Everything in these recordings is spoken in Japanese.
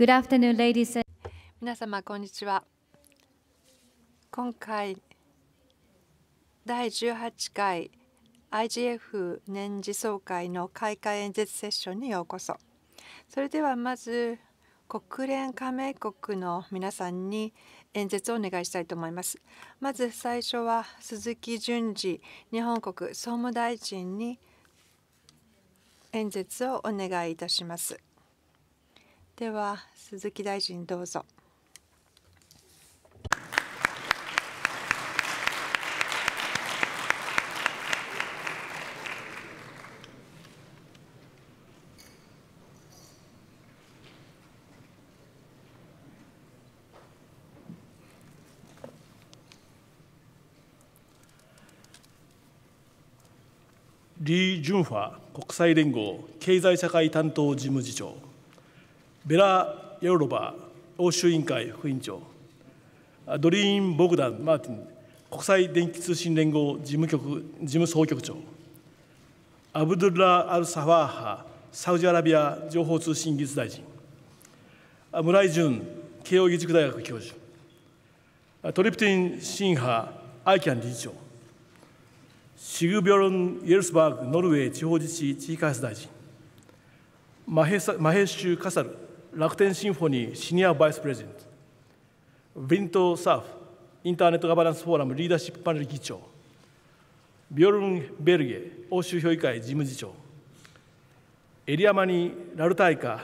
Good afternoon, ladies and 皆様、こんにちは。今回、第18回 IGF 年次総会の開会演説セッションにようこそ。それではまず、国連加盟国の皆さんに演説をお願いしたいと思います。まず最初は鈴木淳司日本国総務大臣に演説をお願いいたします。では鈴木大臣どうぞ。李・ジュ国際連合経済社会担当事務次長ベラ・ヨーロバ欧州委員会副委員長ドリーン・ボグダン・マーティン国際電気通信連合事務局事務総局長アブドゥラ・アル・サファーハサウジアラビア情報通信技術大臣村井淳慶應義塾大学教授トリプティン・シンハアイキャン理事長シグ・ビョロン・イエルスバーグノルウェー地方自治地域開発大臣マヘマヘシュ・カサル楽天シンフォニーシニアバイスプレゼントィント・サーフインターネットガバナンスフォーラムリーダーシップパネル議長ビョルン・ベルゲ欧州評議会事務次長エリアマニ・ラルタイカ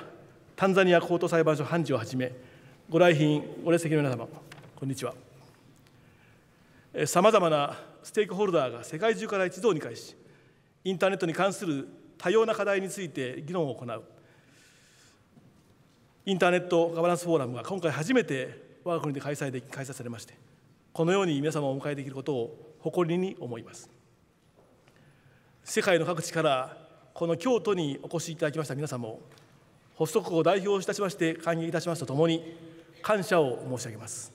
タンザニア高等裁判所判事をはじめご来賓ご列席の皆様こんにちはさまざまなステークホルダーが世界中から一堂に会しインターネットに関する多様な課題について議論を行うインターネットガバナンスフォーラムが今回初めて我が国で開催で開催されましてこのように皆様をお迎えできることを誇りに思います世界の各地からこの京都にお越しいただきました皆様を発足国を代表いたしまして歓迎いたしますとともに感謝を申し上げます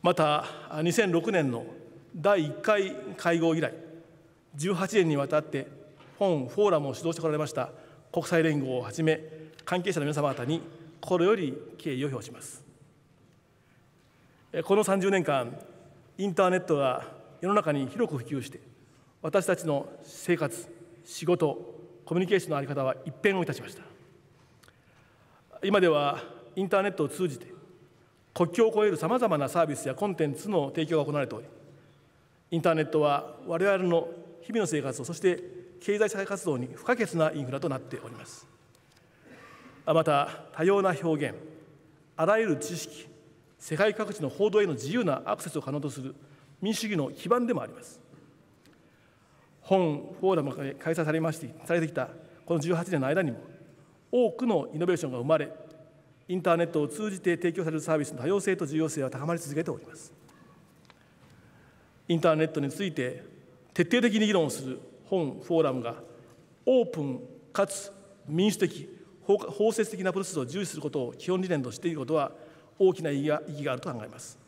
また2006年の第1回会合以来18年にわたって本フォーラムを主導してこられました国際連合をはじめ関係者の皆様方に心より敬意を表しますこの30年間インターネットが世の中に広く普及して私たちの生活仕事コミュニケーションの在り方は一変をいたしました今ではインターネットを通じて国境を越えるさまざまなサービスやコンテンツの提供が行われておりインターネットは我々の日々の生活をそして経済社会活動に不可欠なインフラとなっておりますまた多様な表現あらゆる知識世界各地の報道への自由なアクセスを可能とする民主主義の基盤でもあります本フォーラムが開催されましてされてきたこの18年の間にも多くのイノベーションが生まれインターネットを通じて提供されるサービスの多様性と重要性は高まり続けておりますインターネットについて徹底的に議論する本フォーラムがオープンかつ民主的包摂的なプロセスを重視することを基本理念としていることは大きな意義が意義があると考えます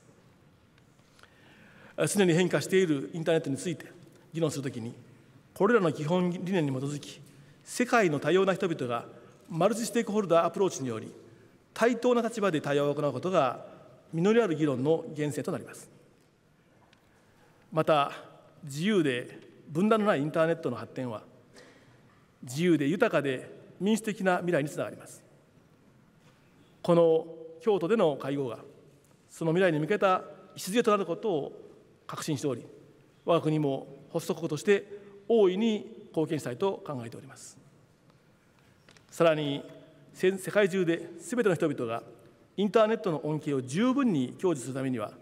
常に変化しているインターネットについて議論するときにこれらの基本理念に基づき世界の多様な人々がマルチステークホルダーアプローチにより対等な立場で対応を行うことが実りある議論の源泉となりますまた自由で分断のないインターネットの発展は自由で豊かで民主的な未来につながりますこの京都での会合がその未来に向けた礎となることを確信しており我が国も発足国として大いに貢献したいと考えておりますさらに世界中で全ての人々がインターネットの恩恵を十分に享受するためには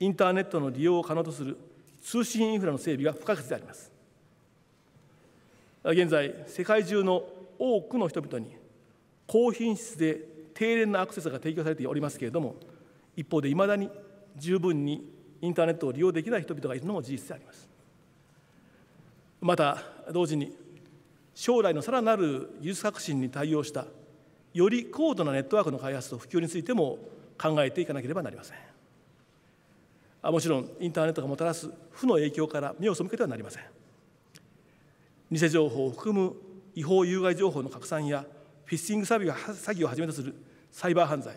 インターネットの利用を可能とする通信インフラの整備が不可欠であります現在世界中の多くの人々に高品質で低廉なアクセスが提供されておりますけれども一方でいまだに十分にインターネットを利用できない人々がいるのも事実でありますまた同時に将来のさらなる技術革新に対応したより高度なネットワークの開発と普及についても考えていかなければなりませんもちろんインターネットがもたらす負の影響から目を背けてはなりません偽情報を含む違法有害情報の拡散やフィッシング詐欺をはじめとするサイバー犯罪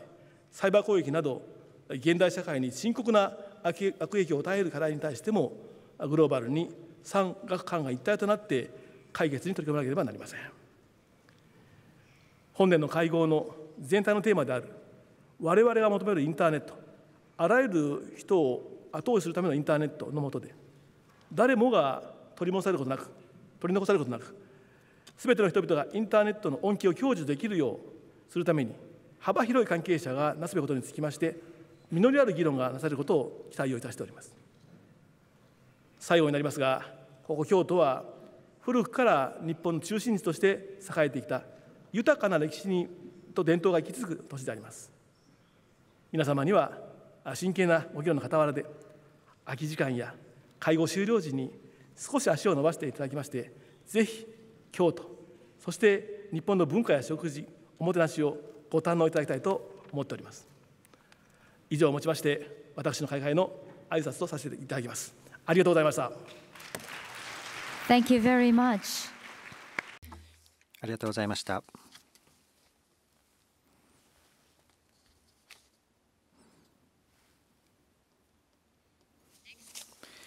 サイバー攻撃など現代社会に深刻な悪影響を与える課題に対してもグローバルに産学官が一体となって解決に取り組まなければなりません本年の会合の全体のテーマである我々が求めるインターネットあらゆる人を後押しするためのインターネットの下で誰もが取り戻されることなく取り残されることなくすべての人々がインターネットの恩恵を享受できるようするために幅広い関係者がなすべきことにつきまして実りある議論がなされることを期待をいたしております最後になりますがここ京都は古くから日本の中心地として栄えてきた豊かな歴史にと伝統が息づく都市であります皆様には真剣なご議論の傍らで空き時間や介護終了時に少し足を伸ばしていただきましてぜひ京都そして日本の文化や食事おもてなしをご堪能いただきたいと思っております以上をもちまして私の開会の挨拶とさせていただきますありがとうございました Thank you very much ありがとうございました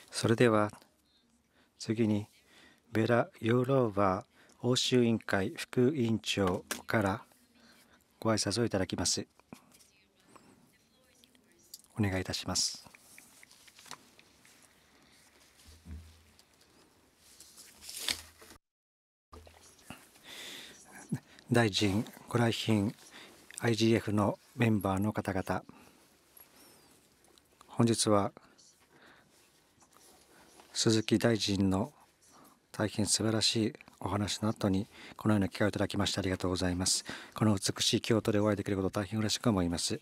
それでは次にベラ・ヨーローバー欧州委員会副委員長からご挨拶をいただきます。お願いいたします。大臣、ご来賓、IGF のメンバーの方々、本日は鈴木大臣の大変素晴らしいお話の後にこのような機会をいただきましてありがとうございます。この美しい京都でお会いできること大変嬉しく思います。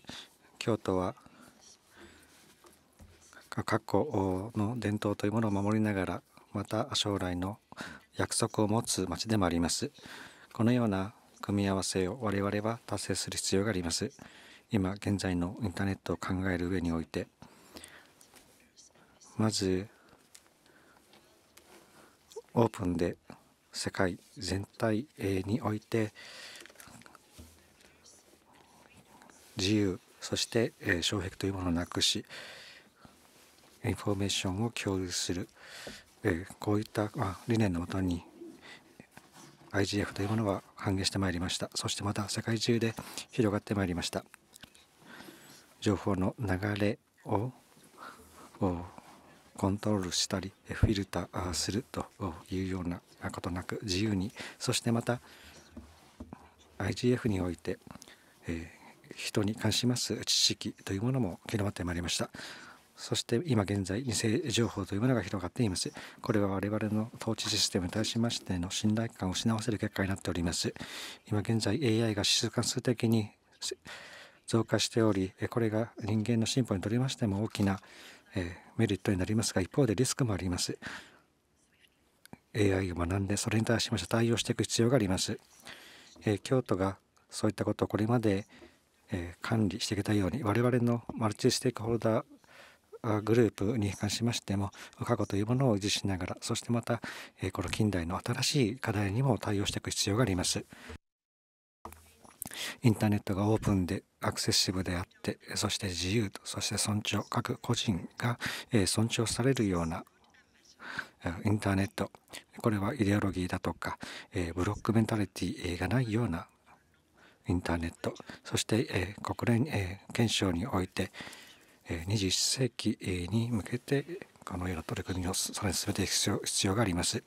京都は過去の伝統というものを守りながらまた将来の約束を持つ町でもあります。このような組み合わせを我々は達成する必要があります。今現在のインターネットを考える上においてまずオープンで世界全体において自由そして障壁というものをなくしインフォメーションを共有するこういった理念のもとに IGF というものは反映してまいりましたそしてまた世界中で広がってまいりました情報の流れをコントロールしたりフィルターするというようななことなく自由にそしてまた IGF において、えー、人に関します知識というものも広まってまいりましたそして今現在偽情報というものが広がっていますこれは我々の統治システムに対しましての信頼感を失わせる結果になっております今現在 AI が指数関数的に増加しておりこれが人間の進歩にとりましても大きなえメリットになりますが一方でリスクもあります AI を学んでそれに対しまして対応していく必要があります。え京都がそういったことをこれまで、え管理してきたように我々のマルチステークホルダーグループに関しましても過去というものを維持しながらそしてまた、えこの近代の新しい課題にも対応していく必要があります。インターネットがオープンでアクセシブであってそして自由とそして尊重各個人がえ尊重されるようなインターネットこれはイデオロギーだとか、えー、ブロックメンタリティがないようなインターネットそして、えー、国連、えー、憲章において、え21世紀に向けてこのような取り組みをさらに進めていく必要があります。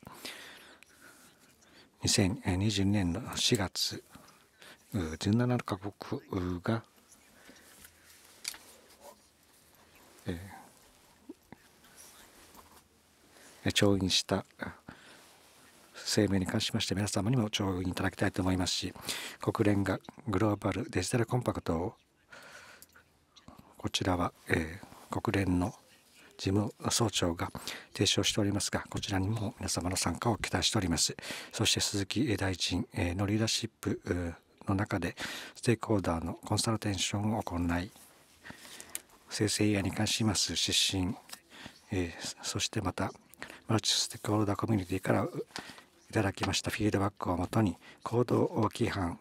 2022年の4月17カ国が、え調印した声明に関しまして皆様にも調印いただきたいと思いますし国連がグローバルデジタルコンパクトをこちらは、えー、国連の事務総長が提唱しておりますがこちらにも皆様の参加を期待しておりますそして鈴木大臣のリーダーシップの中でステークホルダーのコンサルテーションを行い生成 AI に関します指針、えー、そしてまたマルチステックホルダーコミュニティからいただきましたフィードバックをもとに行動規範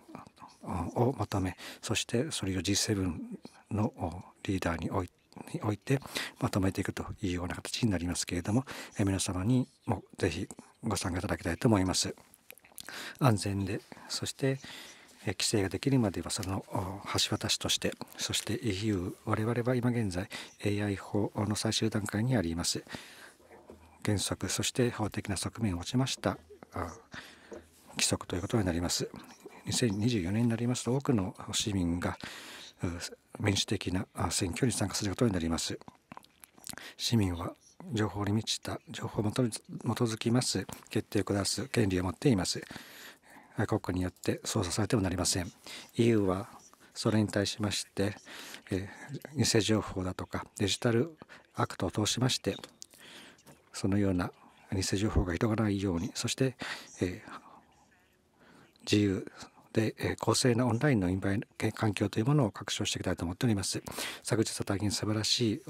を求めそしてそれを G7 のリーダーにおいてにおいてまとめていくというような形になりますけれども、え皆様にもぜひご参加いただきたいと思います。安全でそして規制ができるまではその橋渡しとしてそして EU 我々は今現在 AI 法の最終段階にあります。原則そして法的な側面を持ちました規則ということになります。2024年になりますと多くの市民が民主的な選挙に参加することになります。市民は情報に満ちた情報を基づきます決定を下す権利を持っています。国家によって操作されてもなりません。EU はそれに対しまして、え偽情報だとかデジタルアクトを通しましてそのような偽情報が広がらないようにそして、えー、自由で、えー、公正なオンラインのインバイ環境というものを拡張していきたいと思っております昨日は大変素晴らしい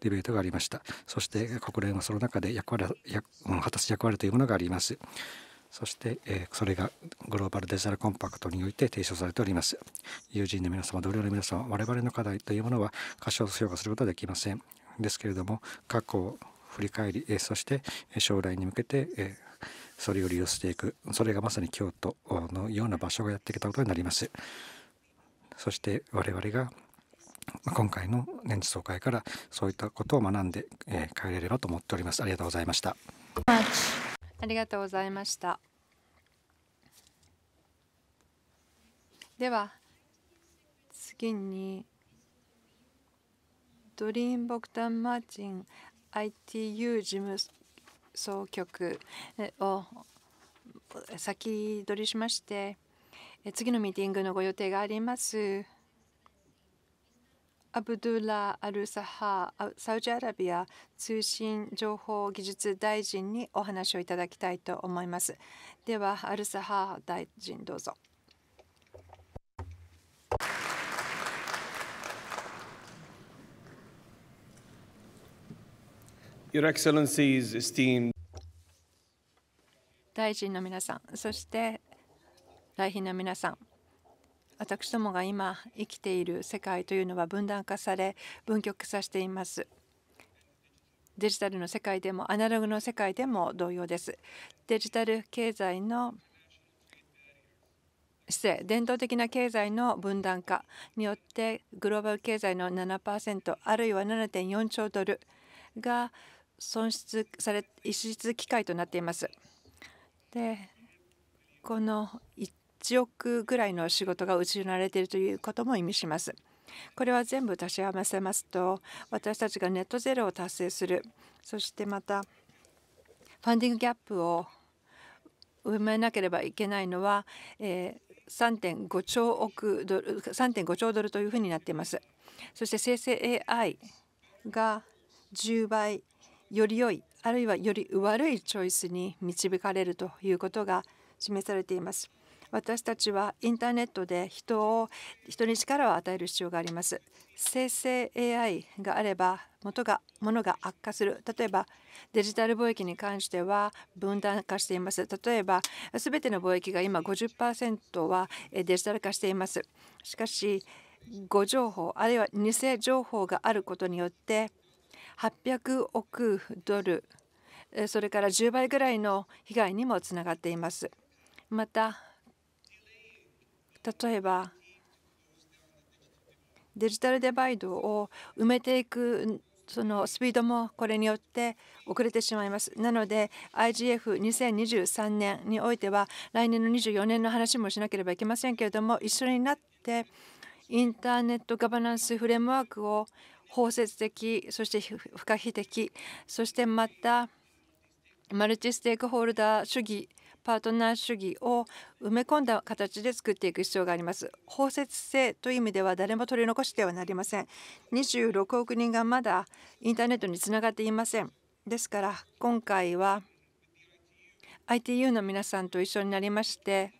ディベートがありましたそして国連はその中で役割役果たす役割というものがありますそして、えー、それがグローバルデジタルコンパクトにおいて提唱されております。友人の皆様、同僚の皆様、我々の課題というものは過小評価することはできません。ですけれども、過去振り返り、えそして将来に向けて、えそれを利用していくそれがまさに京都のような場所がやってきたことになりますそして我々が今回の年次総会からそういったことを学んで、え帰れればと思っておりますありがとうございましたありがとうございましたでは次にドリーン・ボクタン・マーチン ITU 事務総局を先取りしまして次のミーティングのご予定があります。アブドゥラ・アル・サハサウジアラビア通信情報技術大臣にお話をいただきたいと思います。では、アル・サハ大臣どうぞ。Your Excellencies, esteemed 大臣の皆さん、そして来賓の皆さん、私どもが今生きている世界というのは分断化され、分極化させています。デジタルの世界でもアナログの世界でも同様です。デジタル経済の失礼伝統的な経済の分断化によってグローバル経済の7%あるいは7.4兆ドルが損失され逸失機会となっています。でこの1億ぐらいの仕事が失われているということも意味します。これは全部足し合わせますと私たちがネットゼロを達成するそしてまたファンディングギャップを埋めなければいけないのは、え3.5兆億ドル3.5兆ドルというふうになっています。そして生成 AI が10倍より良いあるいはより悪いチョイスに導かれるということが示されています。私たちはインターネットで人を人に力を与える必要があります生成 AI があれば元が物が悪化する例えばデジタル貿易に関しては分断化しています例えば全ての貿易が今50%はデジタル化していますしかし誤情報あるいは偽情報があることによって800億ドルそれから10倍ぐらいの被害にもつながっています。また例えばデジタルデバイドを埋めていくそのスピードもこれによって遅れてしまいます。なので IGF2023 年においては来年の24年の話もしなければいけませんけれども一緒になってインターネットガバナンスフレームワークを包摂的そして不可避的そしてまたマルチステークホルダー主義パートナー主義を埋め込んだ形で作っていく必要があります。包摂性という意味では誰も取り残してはなりません。26億人がまだインターネットにつながっていません。ですから今回は ITU の皆さんと一緒になりまして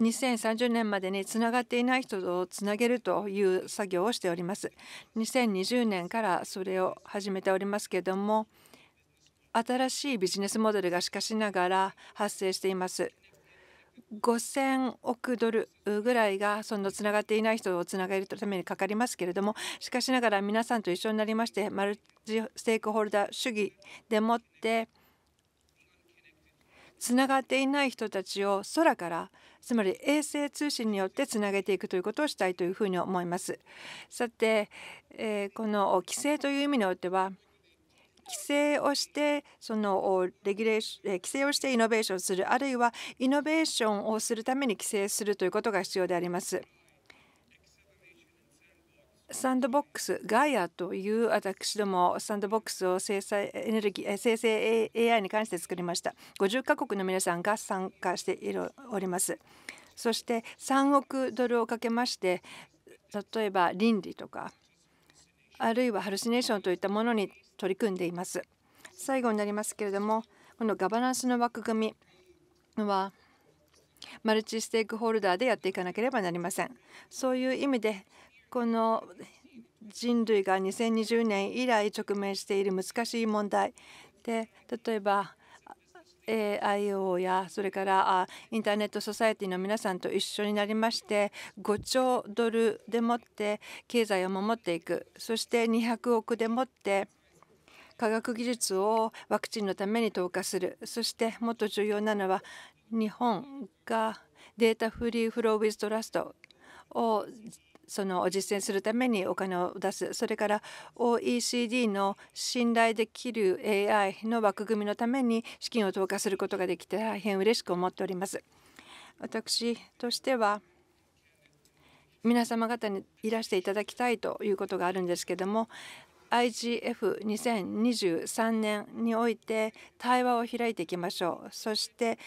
2030年までにつながっていない人とつなげるという作業をしております2020年からそれを始めておりますけれども新しいビジネスモデルがしかしながら発生しています5000億ドルぐらいがそのつながっていない人をつなげるためにかかりますけれどもしかしながら皆さんと一緒になりましてマルチステークホルダー主義でもってつながっていない人たちを空からつまり衛星通信によってつなげていくということをしたいというふうに思います。さて、えー、この規制という意味においては規制をしてそのレギュレーション規制をしてイノベーションするあるいはイノベーションをするために規制するということが必要であります。サンドボックスガイアという私どもサンドボックスを生成エネルギー生成 AI に関して作りました50カ国の皆さんが参加しておりますそして3億ドルをかけまして例えば倫理とかあるいはハルシネーションといったものに取り組んでいます最後になりますけれどもこのガバナンスの枠組みはマルチステークホルダーでやっていかなければなりませんそういう意味でこの人類が2020年以来直面している難しい問題で例えば AIO やそれからインターネットソサエティの皆さんと一緒になりまして5兆ドルでもって経済を守っていくそして200億でもって科学技術をワクチンのために投下するそしてもっと重要なのは日本がデータフリーフローウィズトラストをその実践するためにお金を出すそれから OECD の信頼できる AI の枠組みのために資金を投下することができて大変嬉しく思っております私としては皆様方にいらしていただきたいということがあるんですけども IGF2023 年において対話を開いていきましょうそして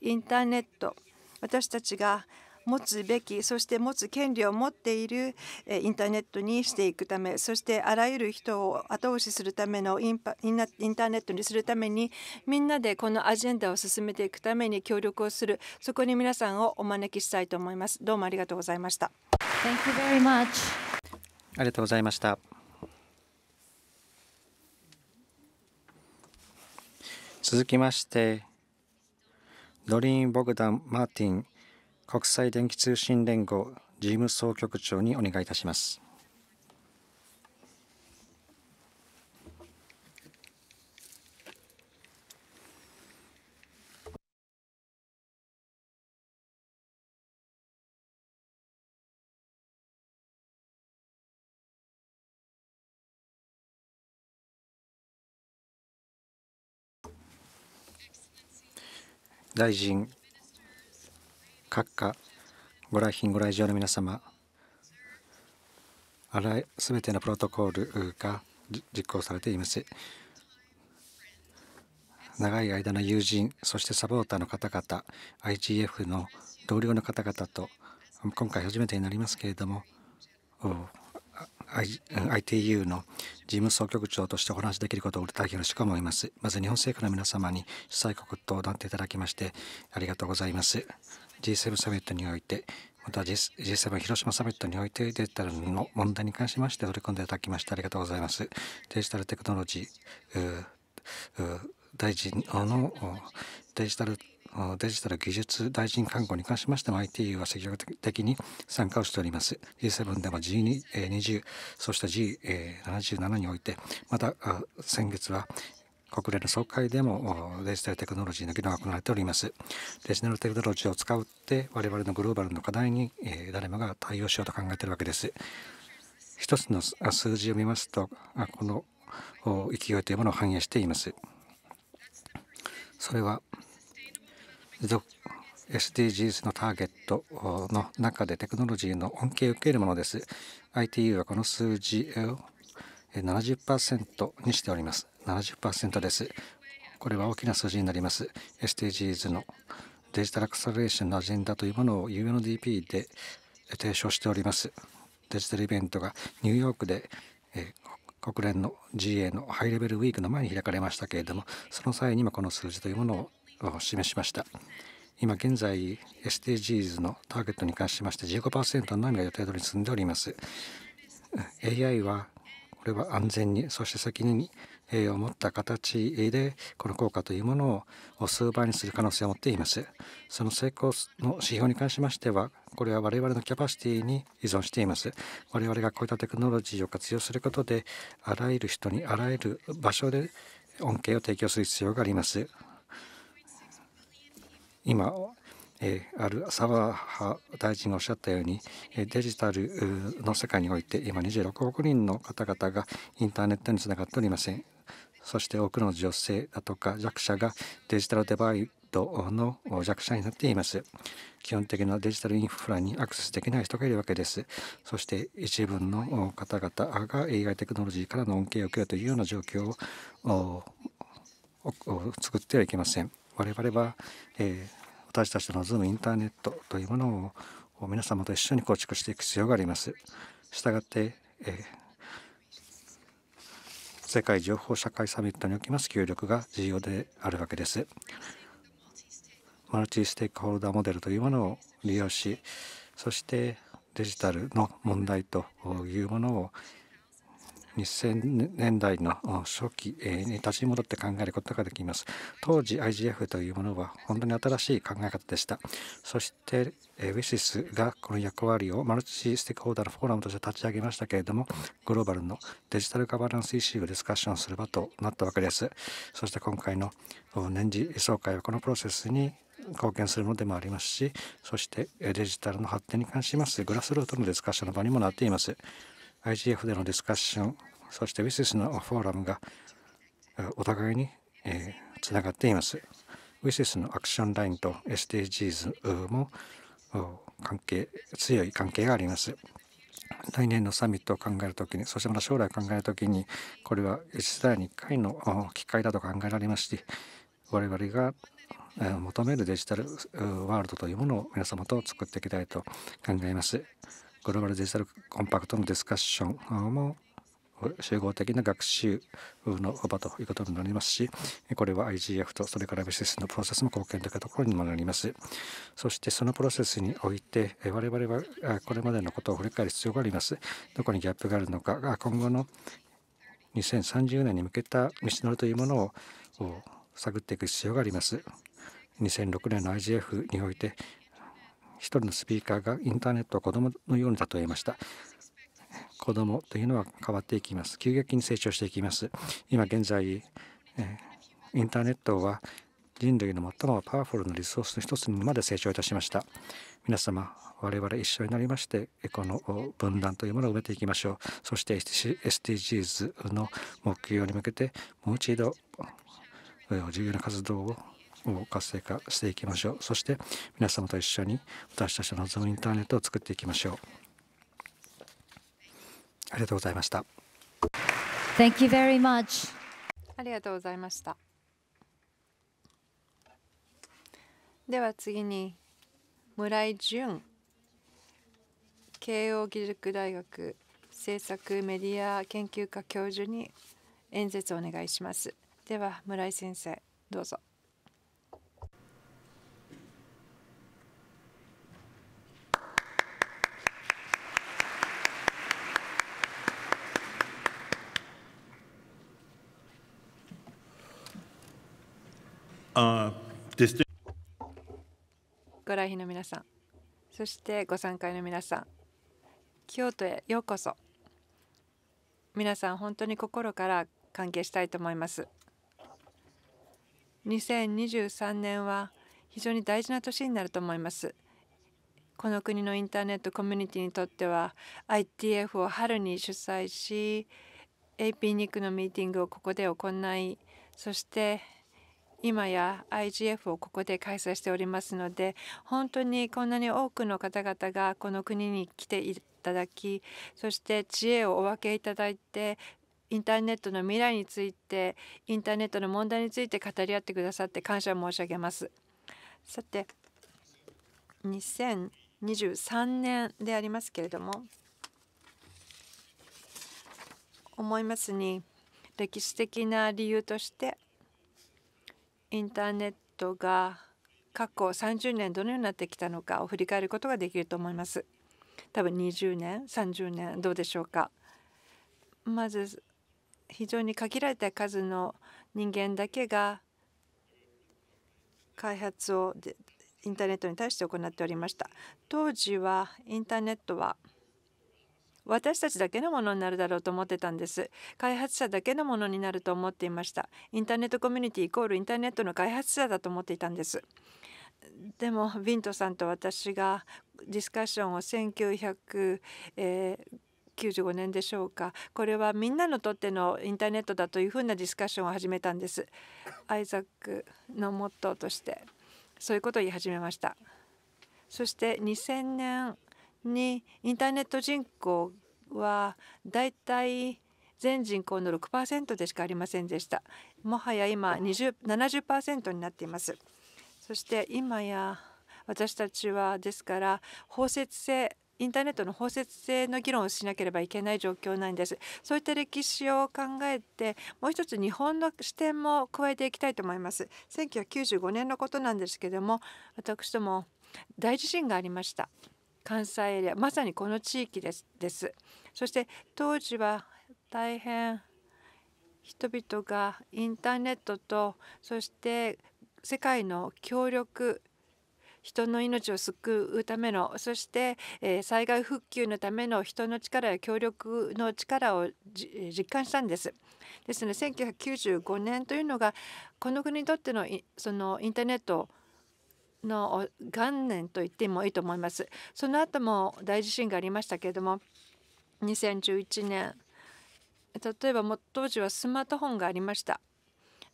インターネット私たちが持つべきそして持つ権利を持っているインターネットにしていくためそしてあらゆる人を後押しするためのインターネットにするためにみんなでこのアジェンダを進めていくために協力をするそこに皆さんをお招きしたいと思いますどうもありがとうございましたありがとうございました続きましてドリーン・ボグダン・マーティン国際電気通信連合事務総局長にお願いいたします。大臣閣下ご来賓ご来場の皆様あらゆ全てのプロトコールが実行されています長い間の友人そしてサポーターの方々 IGF の同僚の方々と今回初めてになりますけれども ITU の事務総局長としてお話しできることを大変よろしく思います。まず日本政府の皆様に主催国となっていただきましてありがとうございます。G7 サミットにおいてまた G7 広島サミットにおいてデジタルの問題に関しまして取り組んでいただきましてありがとうございますデジタルテクノロジー大臣のデジタルデジタル技術大臣看護に関しましても IT u は積極的に参加をしております。G7 でも G20、そして G77 において、また先月は国連の総会でもデジタルテクノロジーの議論が行われておりますデジタルテクノロジーを使うって我々のグローバルの課題に誰もが対応しようと考えているわけです一つの数字を見ますとこの勢いというものを反映していますそれは SDGs のターゲットの中でテクノロジーの恩恵を受けるものです ITU はこの数字を70%にしております70%です。これは大きな数字になります。SDGs のデジタルアクセレーションのアジェンダというものを UNDP で提唱しております。デジタルイベントがニューヨークで、えー、国連の GA のハイレベルウィークの前に開かれましたけれどもその際にもこの数字というものを示しました今現在 SDGs のターゲットに関しまして15%のみが予定通りに進んでおります AI はこれは安全にそして責任にえを持った形でこの効果というものを数倍にする可能性を持っていますその成功の指標に関しましてはこれは我々のキャパシティに依存しています我々がこういったテクノロジーを活用することであらゆる人にあらゆる場所で恩恵を提供する必要があります今えー、ある沢大臣がおっしゃったようにデジタルの世界において今26億人の方々がインターネットにつながっておりませんそして多くの女性だとか弱者がデジタルデバイドの弱者になっています基本的なデジタルインフラにアクセスできない人がいるわけですそして一部の方々が AI テクノロジーからの恩恵を受けるというような状況を作ってはいけません我々は、えー私たちの z o o インターネットというものを皆様と一緒に構築していく必要があります。したがって、えー、世界情報社会サミットにおきます協力が重要であるわけです。マルチステークホルダーモデルというものを利用しそしてデジタルの問題というものを2000年代の初期に立ち戻って考えることができます当時 IGF というものは本当に新しい考え方でしたそしてウィシスがこの役割をマルチステークホルダーのフォーラムとして立ち上げましたけれどもグローバルのデジタルガバナンスイシーをディスカッションする場となったわけですそして今回の年次総会はこのプロセスに貢献するものでもありますしそしてデジタルの発展に関しますグラスルートのディスカッションの場にもなっています IGF でのディスカッション、そして WISIS のフォーラムがお互いにつながっています。WISIS のアクションラインと SDGs も関係強い関係があります。来年のサミットを考えるときに、そしてまた将来を考えるときに、これは1代に1回の機会だと考えられまして我々が求めるデジタルワールドというものを皆様と作っていきたいと考えます。グローバルデジタルコンパクトのディスカッションも集合的な学習の場ということになりますしこれは IGF とそれからビジネスのプロセスも貢献というところにもなりますそしてそのプロセスにおいて我々はこれまでのことを振り返る必要がありますどこにギャップがあるのかが今後の2030年に向けた道のりというものを探っていく必要があります2006年の IGF において一人のスピーカーがインターネットを子供のように例えました子供というのは変わっていきます急激に成長していきます今現在、えインターネットは人類の最もパワフルなリソースの一つにまで成長いたしました皆様我々一緒になりましてこの分断というものを埋めていきましょうそして SDGs の目標に向けてもう一度重要な活動をを活性化していきましょうそして皆様と一緒に私たちの望むインターネットを作っていきましょうありがとうございました Thank you very much ありがとうございましたでは次に村井淳慶應義塾大学政策メディア研究科教授に演説をお願いしますでは村井先生どうぞご来賓の皆さん、そしてご参加の皆さん、京都へようこそ。皆さん、本当に心から歓迎したいと思います。2023年は非常に大事な年になると思います。この国のインターネットコミュニティにとっては ITF を春に主催し AP ニックのミーティングをここで行いそして今や IGF をここで開催しておりますので本当にこんなに多くの方々がこの国に来ていただきそして知恵をお分けいただいてインターネットの未来についてインターネットの問題について語り合ってくださって感謝申し上げます。さて2023年でありますけれども思いますに歴史的な理由としてインターネットが過去30年どのようになってきたのかを振り返ることができると思います。多分20年30年どうでしょうか。まず非常に限られた数の人間だけが開発をインターネットに対して行っておりました。当時はインターネットは私たちだけのものになるだろうと思ってたんです開発者だけのものになると思っていましたインターネットコミュニティイコールインターネットの開発者だと思っていたんですでもヴィントさんと私がディスカッションを1900、え95年でしょうかこれはみんなのとってのインターネットだというふうなディスカッションを始めたんですアイザックのモットーとしてそういうことを言い始めましたそして2000年にインターネット人口はだいたい全人口の6%でしかありませんでしたもはや今20 70%になっていますそして今や私たちはですから包摂性インターネットの包摂性の議論をしなければいけない状況なんですそういった歴史を考えてもう一つ日本の視点も加えていきたいと思います1995年のことなんですけども私ども大地震がありました関西エリアまさにこの地域ですですそして当時は大変人々がインターネットとそして世界の協力人の命を救うためのそして、え災害復旧のための人の力や協力の力を実感したんです。ですので1995年というのがこの国にとってのそのインターネットの元年と言ってもいいと思います。その後も大地震がありましたけれども2011年例えばも当時はスマートフォンがありました。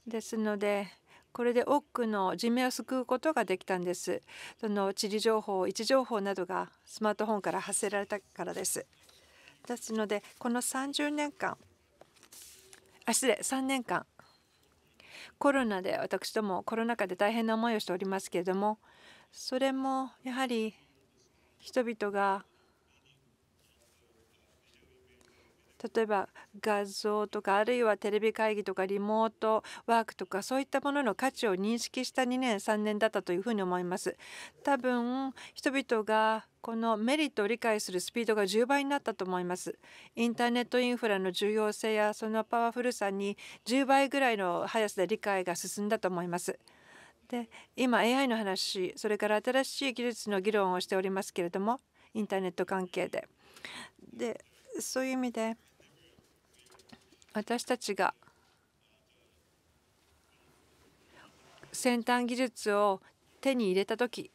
ですのでこれで多くの人命を救うことができたんです。その地理情報、位置情報などがスマートフォンから発せられたからです。ですのでこの30年間あ失礼3年間コロナで私どもコロナ禍で大変な思いをしておりますけれどもそれもやはり人々が例えば画像とかあるいはテレビ会議とかリモートワークとかそういったものの価値を認識した2年3年だったというふうに思います。多分人々がこのメリットを理解するスピードが10倍になったと思いますインターネットインフラの重要性やそのパワフルさに10倍ぐらいの速さで理解が進んだと思いますで今 AI の話それから新しい技術の議論をしておりますけれどもインターネット関係ででそういう意味で私たちが先端技術を手に入れた時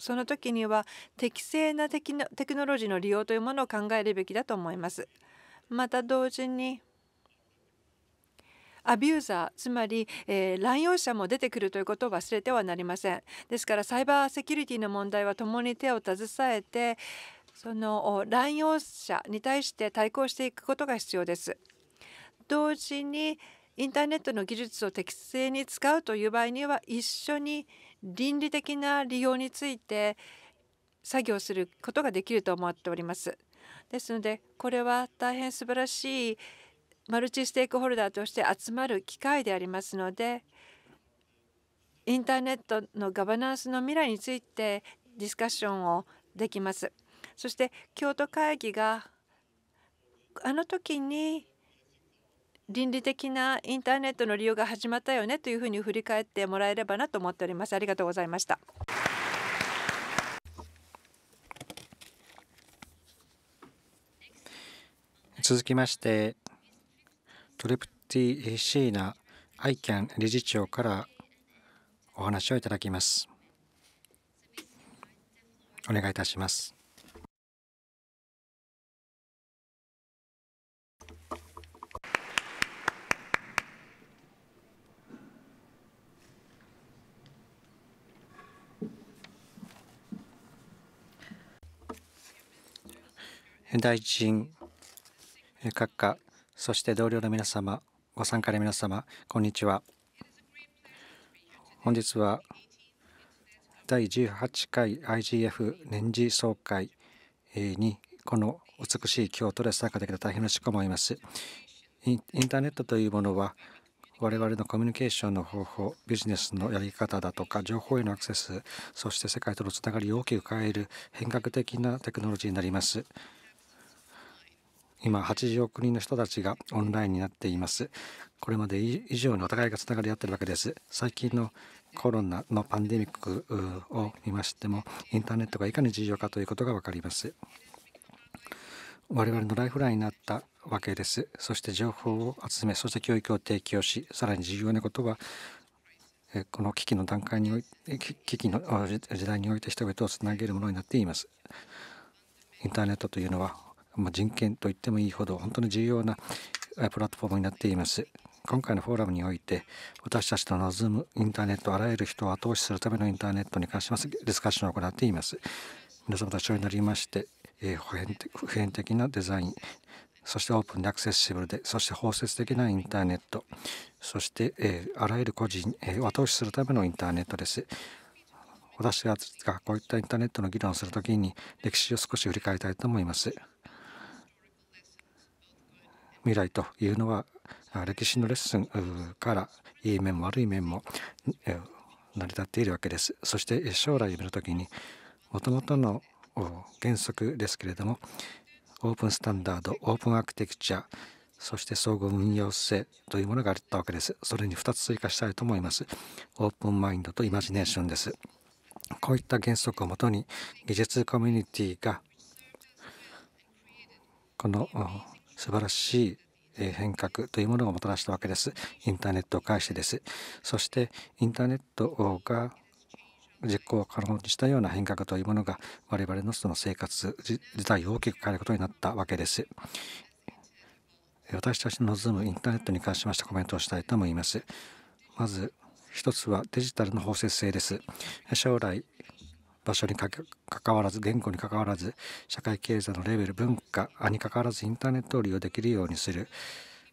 その時には適正なテクノロジーの利用というものを考えるべきだと思います。また同時にアビューザーつまり、えー、乱用者も出てくるということを忘れてはなりませんですからサイバーセキュリティの問題は共に手を携えてその乱用者に対して対抗していくことが必要です同時にインターネットの技術を適正に使うという場合には一緒に倫理的な利用について作業することができると思っております。ですのでこれは大変素晴らしいマルチステークホルダーとして集まる機会でありますのでインターネットのガバナンスの未来についてディスカッションをできます。そして京都会議があの時に倫理的なインターネットの利用が始まったよねというふうに振り返ってもらえればなと思っておりますありがとうございました続きましてトリプティシーナ ICAN 理事長からお話をいただきますお願いいたします大臣閣下そして同僚の皆様ご参加の皆様こんにちは本日は第18回 IGF 年次総会にこの美しい京都で参加できた大変嬉しく思いますインターネットというものは我々のコミュニケーションの方法ビジネスのやり方だとか情報へのアクセスそして世界とのつながりを大きく変える変革的なテクノロジーになります。今80億人の人たちがオンラインになっていますこれまで以上にお互いがつながり合ってるわけです最近のコロナのパンデミックを見ましてもインターネットがいかに重要かということが分かります我々のライフラインになったわけですそして情報を集めそして教育を提供しさらに重要なことはこの危機の段階において危機の時代において人々をつなげるものになっていますインターネットというのはまあ、人権と言ってもいいほど本当に重要なプラットフォームになっています。今回のフォーラムにおいて私たちの望むインターネットあらゆる人を後押しするためのインターネットに関しますディスカッションを行っています。皆様と一緒になりまして、えー、普遍的なデザインそしてオープンでアクセシブルでそして包摂的なインターネットそして、えー、あらゆる個人、えー、後押しするためのインターネットです。私がこういったインターネットの議論をするときに歴史を少し振り返りたいと思います。未来というのは歴史のレッスンからいい面も悪い面も成り立っているわけです。そして将来を見るときにもともとの原則ですけれどもオープンスタンダードオープンアーキテクチャそして総合運用性というものがあったわけです。それに2つ追加したいと思います。オープンマインドとイマジネーションです。こういった原則をもとに技術コミュニティがこの素晴らしい変革というものをもたらしたわけです。インターネットを介してです。そしてインターネットが実行可能にしたような変革というものが我々のその生活自体を大きく変えることになったわけです。私たちの望むインターネットに関しましてコメントをしたいと思います。まず一つはデジタルの包摂性です。将来場所にかかわらず言語にかかわらず社会経済のレベル文化にかかわらずインターネットを利用できるようにする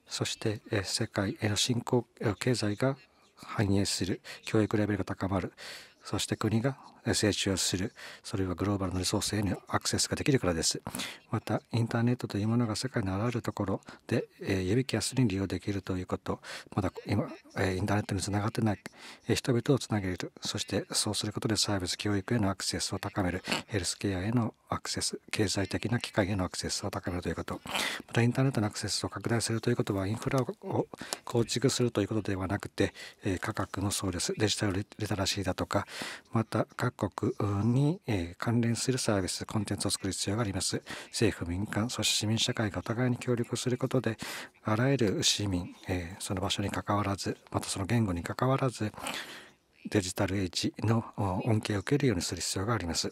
そして世界への振興経済が反映する教育レベルが高まるそして国が成長するそれはグローバルのリソースへのアクセスができるからですまたインターネットというものが世界のあらゆるところで、えー、指気安に利用できるということまだ今、えー、インターネットにつながってない、えー、人々をつなげるそしてそうすることでサービス教育へのアクセスを高めるヘルスケアへのアクセス経済的な機会へのアクセスを高めるということまたインターネットのアクセスを拡大するということはインフラを構築するということではなくて、えー、価格もそうですデジタルリテラシーだとかまた各国にえ関連するサービス、コンテンツを作る必要があります。政府、民間、そして市民社会がお互いに協力することで、あらゆる市民、えその場所にかかわらず、またその言語に関わらず、デジタルエジの恩恵を受けるようにする必要があります。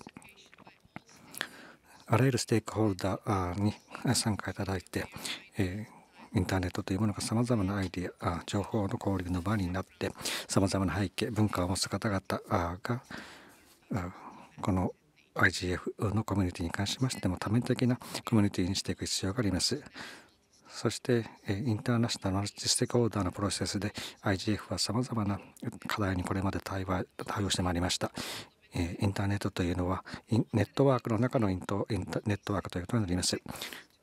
あらゆるステークホルダーに参加いただいて、えインターネットというものがさまざまなアイディア情報の交流の場になってさまざまな背景文化を持つ方々がこの IGF のコミュニティに関しましても多面的なコミュニティにしていく必要があります。そしてインターナショナルステークオーダーのプロセスで IGF はさまざまな課題にこれまで対話対応してまいりました。インターネットというのはネットワークの中のインタネットワークということになります。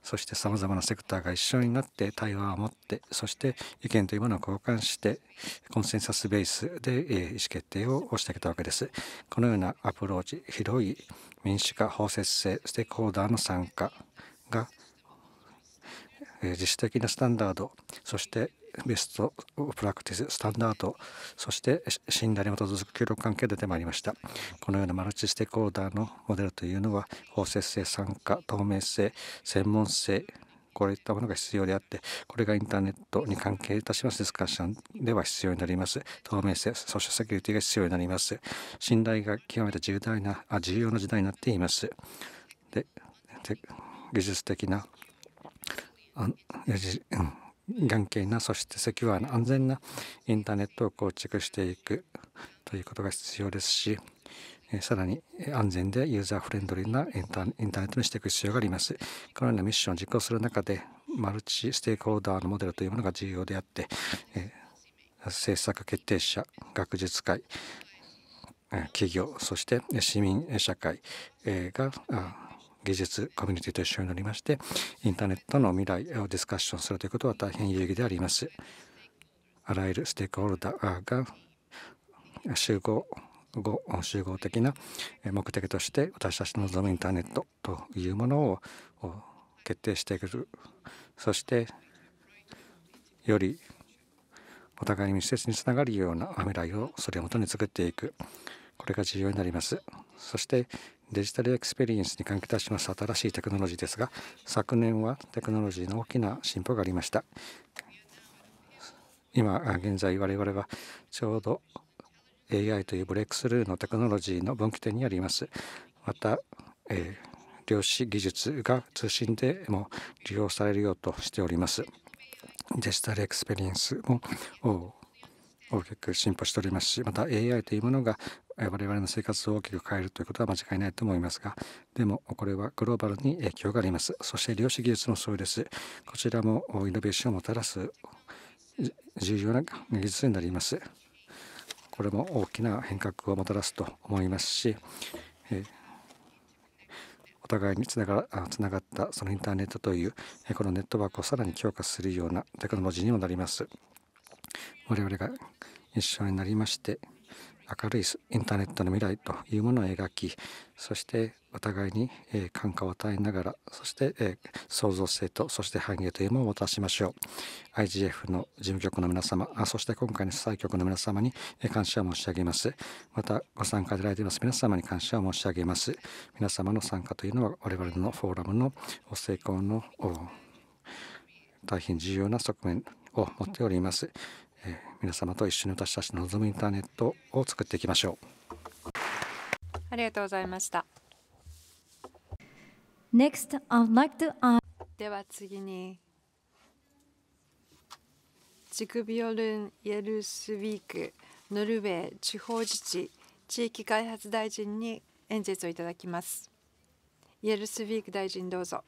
そしてさまざまなセクターが一緒になって対話を持ってそして意見というものを交換してコンセンサスベースで意思決定をしてきたわけですこのようなアプローチ広い民主化包摂性ステークホルダーの参加が自主的なスタンダードそしてベストプラクティススタンダードそして信頼に基づく協力関係で出てまいりましたこのようなマルチステークホルダーのモデルというのは包摂性参加透明性専門性こういったものが必要であってこれがインターネットに関係いたしますディスカッションでは必要になります透明性ソーシャルセキュリティが必要になります信頼が極めて重大なあ重要な時代になっていますで技術的なあ技うん眼形なそしてセキュアな安全なインターネットを構築していくということが必要ですしさらに安全でユーザーフレンドリーなインターネットにしていく必要があります。このようなミッションを実行する中でマルチステークホルダーのモデルというものが重要であって政策決定者学術会企業そして市民社会が技術コミュニティと一緒になりましてインターネットの未来をディスカッションするということは大変有意義であります。あらゆるステークホルダーが集合集合的な目的として私たちの望むインターネットというものを決定してくるそしてよりお互いに密接につながるような未来をそれをもとに作っていくこれが重要になりますそしてデジタルエクスペリエンスに関係いたします新しいテクノロジーですが昨年はテクノロジーの大きな進歩がありました今現在我々はちょうど AI というブレイクスルーのテクノロジーの分岐点にありますまた、えー、量子技術が通信でも利用されるようとしておりますデジタルエクスペリエンスも大きく進歩しておりますしまた AI というものが我々の生活を大きく変えるということは間違いないと思いますがでもこれはグローバルに影響がありますそして量子技術もそうですこちらもイノベーションをもたらす重要な技術になりますこれも大きな変革をもたらすと思いますし、えお互いにつながつながったそのインターネットというこのネットワークをさらに強化するようなテクノロジーにもなります。我々が一緒になりまして明るいインターネットの未来というものを描きそしてお互いに、えー、感化を与えながらそして、えー、創造性とそして繁栄というものを渡しましょう IGF の事務局の皆様あそして今回の主催局の皆様に、えー、感謝を申し上げますまたご参加いただいています皆様に感謝を申し上げます皆様の参加というのは我々のフォーラムの成功の大変重要な側面を持っておりますえ皆様と一緒に私たちの望むインターネットを作っていきましょうありがとうございました Next, I'd like to ask では次にジクビオルン・イェルスウィークノルウェー地方自治地域開発大臣に演説をいただきますイェルスウィーク大臣どうぞ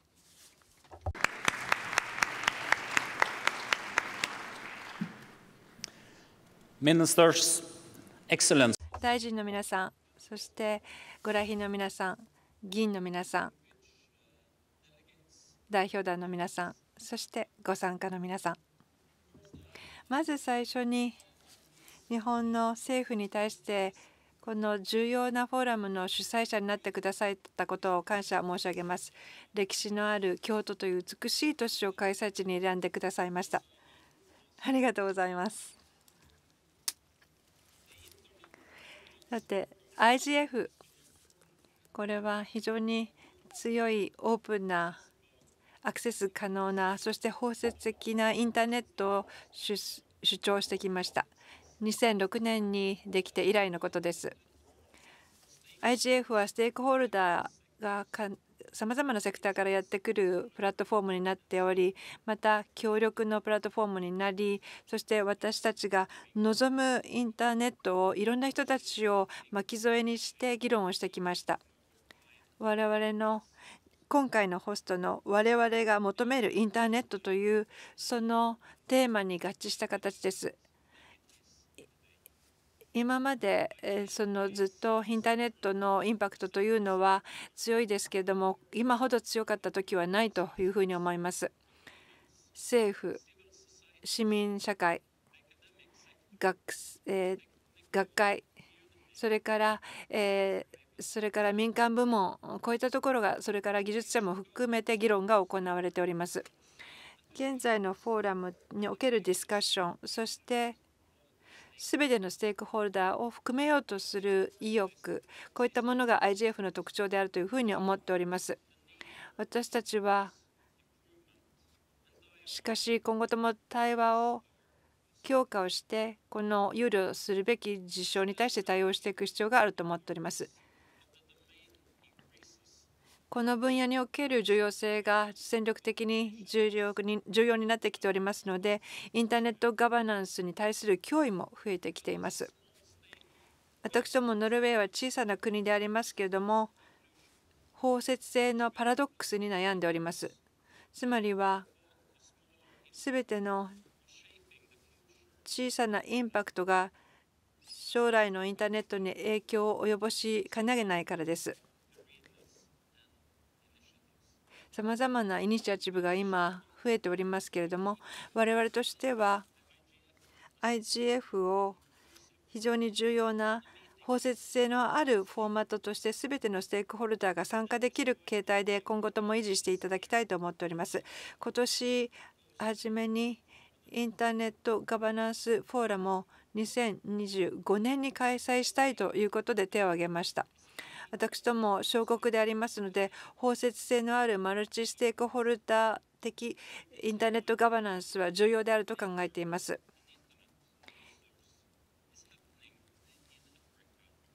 大臣の皆さん、そしてご来賓の皆さん、議員の皆さん、代表団の皆さん、そしてご参加の皆さん。まず最初に日本の政府に対してこの重要なフォーラムの主催者になってくださったことを感謝申し上げます。歴史のある京都という美しい都市を開催地に選んでくださいました。ありがとうございます。さて IGF これは非常に強いオープンなアクセス可能なそして包摂的なインターネットを主張してきました2006年にできて以来のことです IGF はステークホルダーがさまざまなセクターからやってくるプラットフォームになっておりまた協力のプラットフォームになりそして私たちが望むインターネットをいろんな人たちを巻き添えにして議論をしてきました。我々の今回のホストの我々が求めるインターネットというそのテーマに合致した形です。今までそのずっとインターネットのインパクトというのは強いですけれども今ほど強かった時はないというふうに思います。政府市民社会学,、え学会それから、えそれから民間部門こういったところがそれから技術者も含めて議論が行われております。現在のフォーラムにおけるディスカッションそして全てのステークホルダーを含めようとする意欲こういったものが IGF の特徴であるというふうに思っております。私たちはしかし今後とも対話を強化をしてこの憂慮するべき事象に対して対応していく必要があると思っております。この分野における重要性が戦力的に重要に重要になってきておりますのでインターネットガバナンスに対する脅威も増えてきています私どもノルウェーは小さな国でありますけれども包摂性のパラドックスに悩んでおりますつまりは全ての小さなインパクトが将来のインターネットに影響を及ぼしかねないからです。さまざまなイニシアチブが今増えておりますけれども我々としては IGF を非常に重要な包摂性のあるフォーマットとして全てのステークホルダーが参加できる形態で今後とも維持していただきたいと思っております。今年初めにインターネットガバナンスフォーラムを2025年に開催したいということで手を挙げました。私ども小国でありますので包摂性のあるマルチステークホルダー的インターネットガバナンスは重要であると考えています。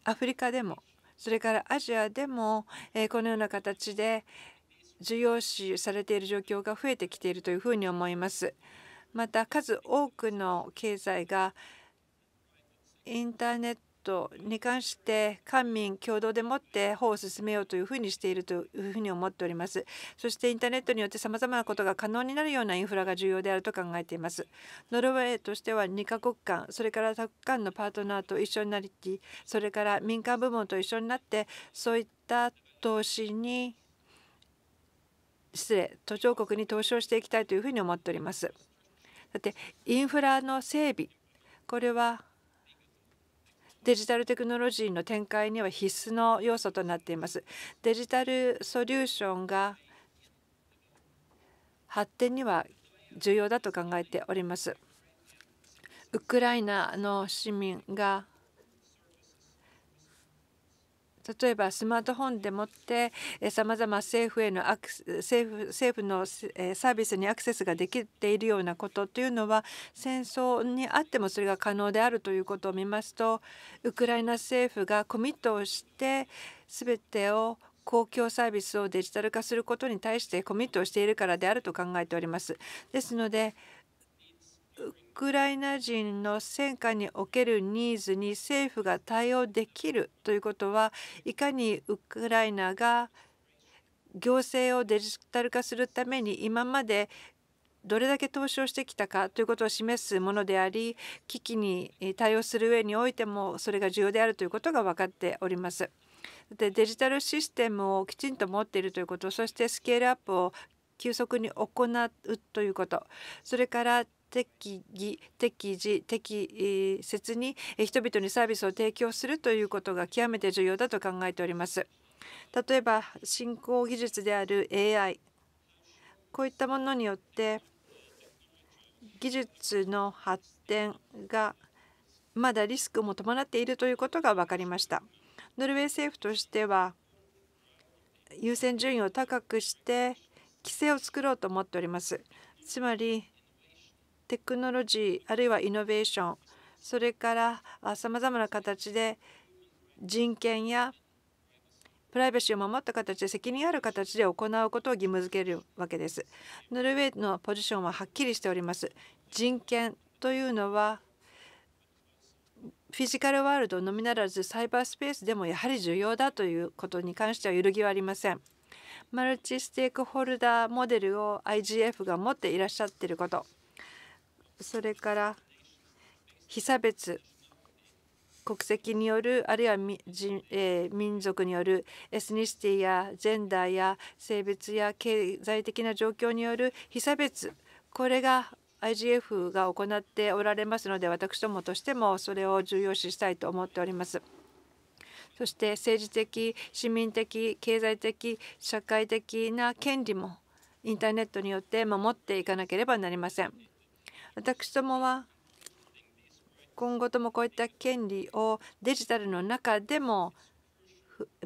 アフリカでもそれからアジアでもこのような形で重要視されている状況が増えてきているというふうに思います。また数多くの経済がインターネットに関して官民共同でもって法を進めようというふうにしているというふうに思っておりますそしてインターネットによってさまざまなことが可能になるようなインフラが重要であると考えていますノルウェーとしては2カ国間それから他国間のパートナーと一緒になりきそれから民間部門と一緒になってそういった投資に失礼途上国に投資をしていきたいというふうに思っております。だってインフラの整備これはデジタルテクノロジーの展開には必須の要素となっています。デジタルソリューションが発展には重要だと考えております。ウクライナの市民が例えばスマートフォンでもってさまざま政府へのアク政府政府のサービスにアクセスができているようなことというのは戦争にあってもそれが可能であるということを見ますとウクライナ政府がコミットをして全てを公共サービスをデジタル化することに対してコミットをしているからであると考えております。ですのでクライナ人の戦火におけるニーズに政府が対応できるということはいかにウクライナが行政をデジタル化するために今までどれだけ投資をしてきたかということを示すものであり危機に対応する上においてもそれが重要であるということが分かっております。でデジタルシステムをきちんと持っているということそしてスケールアップを急速に行うということそれから適宜適時適切に人々にサービスを提供するということが極めて重要だと考えております例えば新興技術である AI こういったものによって技術の発展がまだリスクも伴っているということが分かりました。ノルウェー政府としては優先順位を高くして規制を作ろうと思っております。つまりテクノロジーあるいはイノベーションそれからさまざまな形で人権やプライバシーを守った形で責任ある形で行うことを義務付けるわけです。ノルウェーのポジションははっきりしております。人権というのはフィジカルワールドのみならずサイバースペースでもやはり重要だということに関しては揺るぎはありません。マルチステークホルダーモデルを IGF が持っていらっしゃっていることそれから被差別国籍によるあるいは民,、え民族によるエスニシティやジェンダーや性別や経済的な状況による被差別これが IGF が行っておられますので私どもとしてもそれを重要視したいと思っております。そして政治的、市民的、経済的、社会的な権利もインターネットによって守っていかなければなりません。私どもは今後ともこういった権利をデジタルの中でも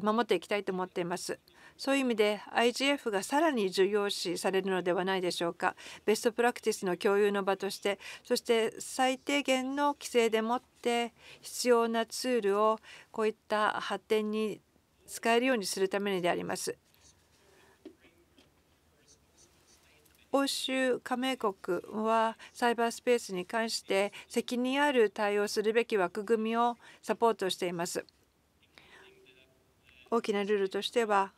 守っていきたいと思っています。そういう意味で IGF がさらに重要視されるのではないでしょうか。ベストプラクティスの共有の場として、そして最低限の規制でもって必要なツールをこういった発展に使えるようにするためにであります。欧州加盟国はサイバースペースに関して責任ある対応するべき枠組みをサポートしています。大きなルールとしては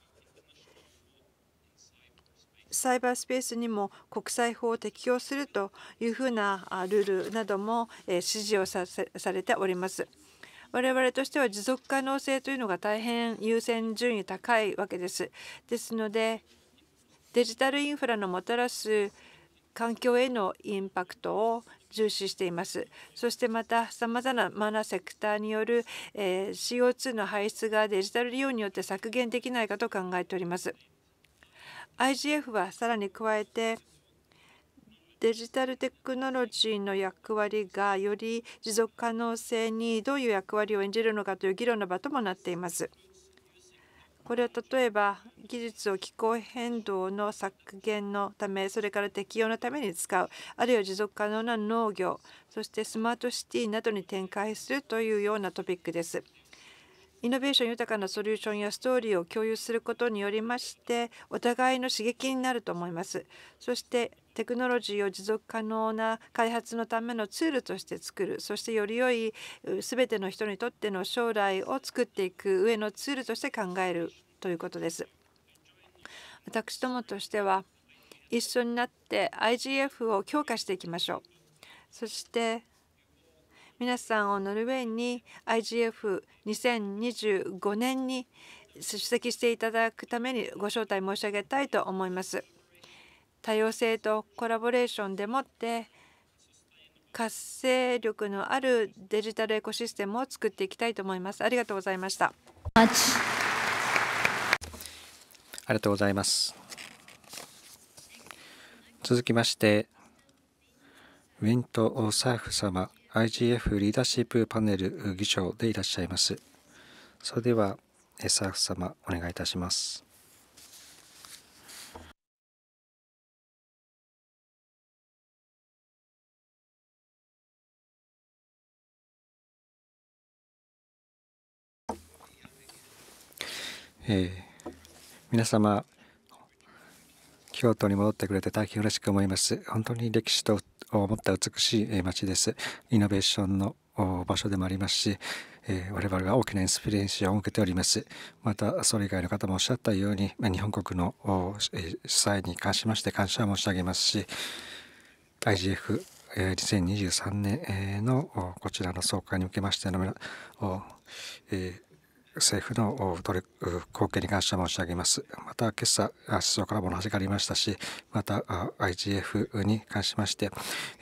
サイバースペースにも国際法を適用するというふうなルールなども指示をされております。我々としては持続可能性というのが大変優先順位高いわけです。ですのでデジタルインフラのもたらす環境へのインパクトを重視していますそしてまたさまざまなセクターによる CO2 の排出がデジタル利用によって削減できないかと考えております IGF はさらに加えてデジタルテクノロジーの役割がより持続可能性にどういう役割を演じるのかという議論の場ともなっています。これは例えば技術を気候変動の削減のためそれから適用のために使うあるいは持続可能な農業そしてスマートシティなどに展開するというようなトピックです。イノベーション豊かなソリューションやストーリーを共有することによりましてお互いの刺激になると思いますそしてテクノロジーを持続可能な開発のためのツールとして作るそしてより良い全ての人にとっての将来を作っていく上のツールとして考えるということです。私どもとしては一緒になって IGF を強化していきましょう。そして皆さんをノルウェーに IGF2025 年に出席していただくためにご招待申し上げたいと思います。多様性とコラボレーションでもって活性力のあるデジタルエコシステムを作っていきたいと思います。ありがとうございました。ありがとうございます。続きまして、ウィント・オサーフ様、IGF リーダーシップパネル議長でいらっしゃいます。それでは、サーフ様、お願いいたします。えー、皆様京都に戻ってくれて大変嬉しく思います本当に歴史と思った美しい街ですイノベーションの場所でもありますし、えー、我々が大きなインスピレーションを受けておりますまたそれ以外の方もおっしゃったように日本国の主催に関しまして感謝申し上げますし IGF 2023年のこちらの総会におきましての、えー政府の取り貢献に関して申し上げます。また、今朝、首相からも始まりましたし、また、IGF に関しまして、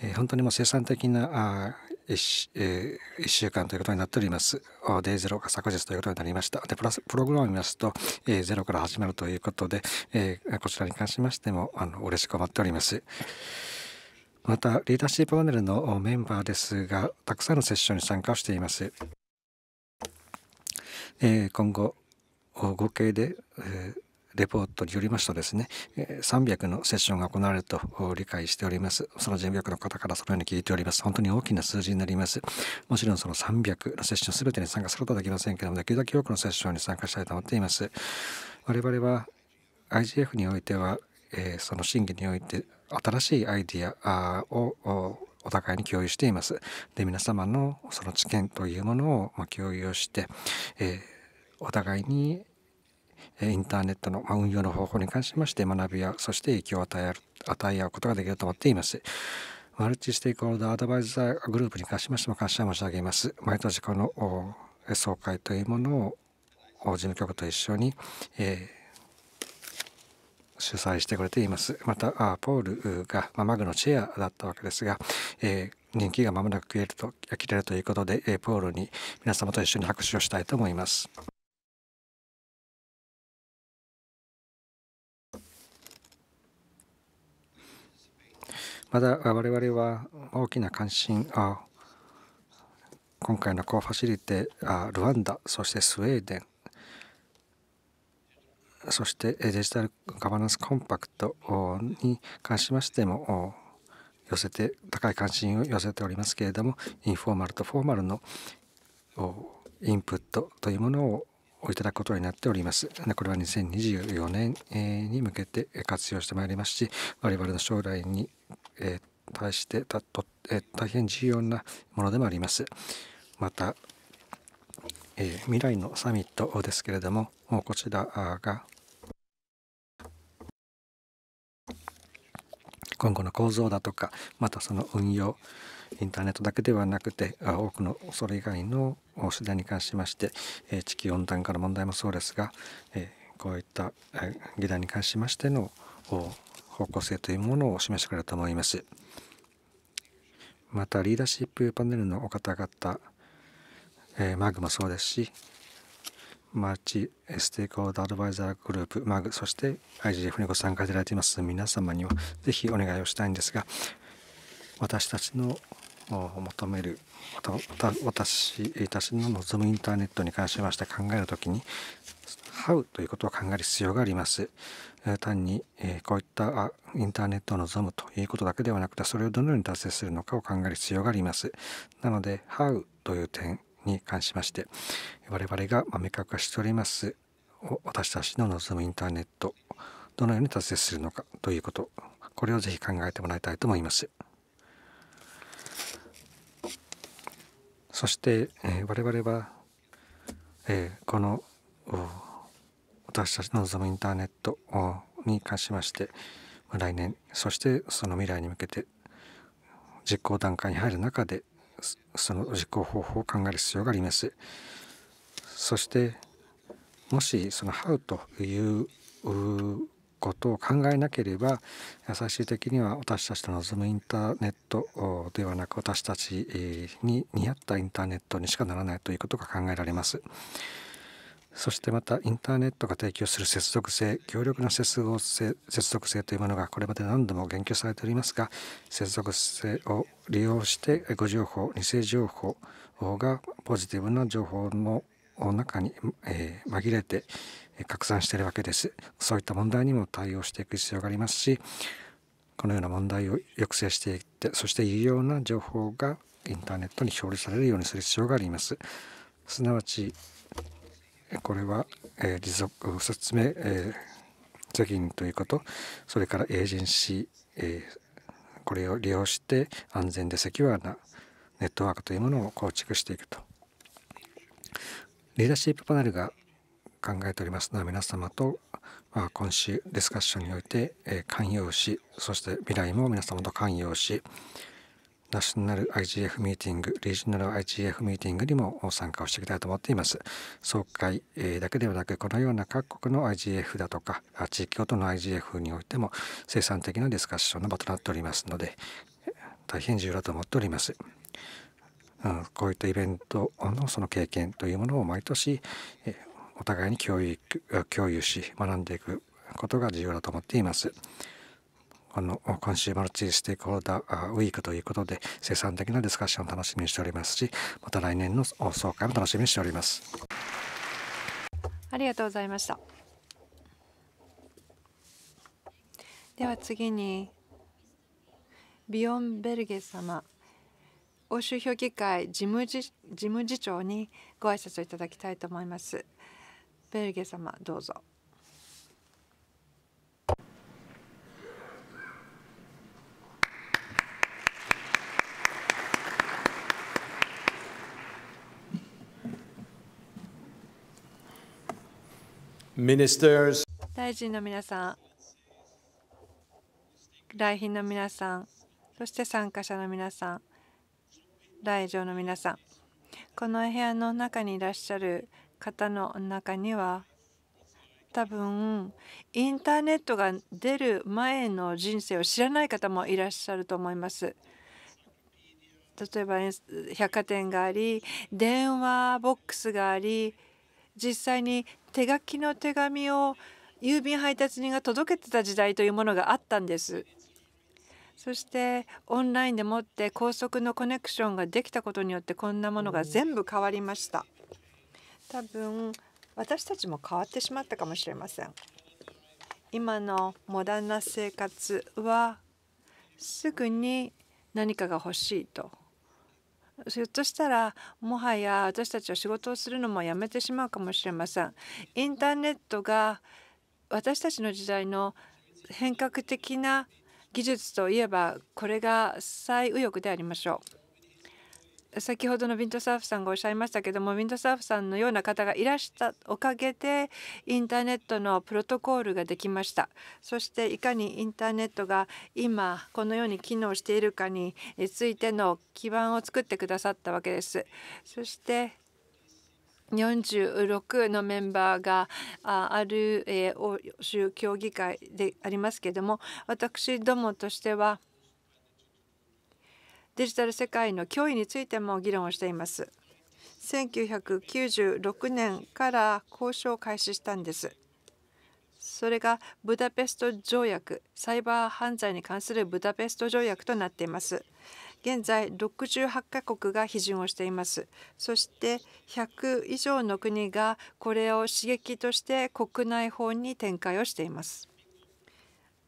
え本当にもう生産的な1、え1週間ということになっております。デイゼロが昨日ということになりました。で、プラス、プログラムを見ますと、えー、ゼロから始まるということで、えー、こちらに関しましても、あの、嬉しく思っております。また、リーダーシップパネルのメンバーですが、たくさんのセッションに参加をしています。え今後合計で、えレポートによりますとですね300のセッションが行われると理解しておりますその人脈の方からそのように聞いております本当に大きな数字になりますもちろんその300のセッション全てに参加することはできませんけれどもできるだけ多くのセッションに参加したいと思っています我々は IGF においては、えその審議において新しいアイディアをお互いに共有しています。で皆様のその知見というものをま共有をして、えー、お互いにインターネットの運用の方法に関しまして学びやそして影響を与える与え合うことができると思っています。マルチステークホルダーアドバイザーグループに関しましても感謝申し上げます。毎年この総会というものを事務局と一緒に、えー主催してくれています。また、ポールが、まあ、マグのチェアだったわけですが、えー、人気がまもなく消えると切れるということで、えー、ポールに皆様と一緒に拍手をしたいと思います。まだ我々は大きな関心あ今回のコーファシリティあルワンダそしてスウェーデンそしてデジタルガバナンスコンパクトに関しましても寄せて高い関心を寄せておりますけれどもインフォーマルとフォーマルのインプットというものをいただくことになっております。これは2024年に向けて活用してまいりますし我々の将来に対して大変重要なものでもあります。また、未来のサミットですけれどもこちらが今後の構造だとかまたその運用インターネットだけではなくて多くのそれ以外の手段に関しまして地球温暖化の問題もそうですがこういった議題に関しましての方向性というものを示してくれると思います。またリーダーシップパネルのお方々マグもそうですしマーチステークオーダーアドバイザーグループ、マグ、そして IGF にご参加いただいています皆様にはぜひお願いをしたいんですが、私たちの求める私たちの望むインターネットに関しまして考えるときに「How」ということを考える必要があります。単にこういったインターネットを望むということだけではなくてそれをどのように達成するのかを考える必要があります。なので「How」という点に関しまして我々が明確化しております私たちの望むインターネットどのように達成するのかということこれをぜひ考えてもらいたいと思いますそして、えー、我々は、えー、この私たちの望むインターネットに関しまして来年そしてその未来に向けて実行段階に入る中でその実行方法を考える必要があります。そしてもしその「ハウということを考えなければ最終的には私たちと望むインターネットではなく私たちに似合ったインターネットにしかならないということが考えられます。そしてまたインターネットが提供する接続性強力な接続性接続性というものがこれまで何度も言及されておりますが接続性を利用して誤情報偽情報がポジティブな情報の中に、えー、紛れて拡散しているわけですそういった問題にも対応していく必要がありますしこのような問題を抑制していってそして有用な情報がインターネットに表示されるようにする必要がありますすなわちこれは、えー、持続説明、えー、責任ということそれからエージェンシー、えー、これを利用して安全でセキュアなネットワークというものを構築していくとリーダーシップパネルが考えておりますのは皆様と、まあ、今週ディスカッションにおいて、えー、関与しそして未来も皆様と関与しナショナル IGF ミーティング、リージナル IGF ミーティングにも参加をしていきたいと思っています。総会だけではなく、このような各国の IGF だとか、地域ごとの IGF においても生産的なディスカッションの場となっておりますので、大変重要だと思っております。うん、こういったイベントのその経験というものを毎年お互いに共有共有し学んでいくことが重要だと思っています。あの今週マルチステークホルダーウィークということで生産的なディスカッションを楽しみにしておりますしまた来年の総会も楽しみにしておりますありがとうございましたでは次にビヨンベルゲ様欧州評議会事務事務次長にご挨拶をいただきたいと思います。ベルゲ様どうぞ。ministers. 大臣の皆さん、来賓の皆さん、そして参加者の皆さん、来場の皆さん、この部屋の中にいらっしゃる方の中には、多分インターネットが出る前の人生を知らない方もいらっしゃると思います。例えば百貨店があり電話ボックスがあり実際に手書きの手紙を郵便配達人が届けてた時代というものがあったんです。そしてオンラインでもって高速のコネクションができたことによってこんなものが全部変わりました多分私たちも変わってしまったかもしれません今のモダンな生活はすぐに何かが欲しいとひょっとしたらもはや私たちは仕事をするのもやめてしまうかもしれません。インターネットが私たちの時代の変革的な技術といえばこれが最右翼でありましょう。先ほどのウィントサーフさんがおっしゃいましたけどもウィンドサーフさんのような方がいらしたおかげでインターネットのプロトコールができましたそしていかにインターネットが今このように機能しているかについての基盤を作ってくださったわけですそして46のメンバーがある欧州協議会でありますけども私どもとしてはデジタル世界の脅威についても議論をしています。1996年から交渉を開始したんです。それがブダペスト条約、サイバー犯罪に関するブダペスト条約となっています。現在68カ国が批准をしています。そして100以上の国がこれを刺激として国内法に展開をしています。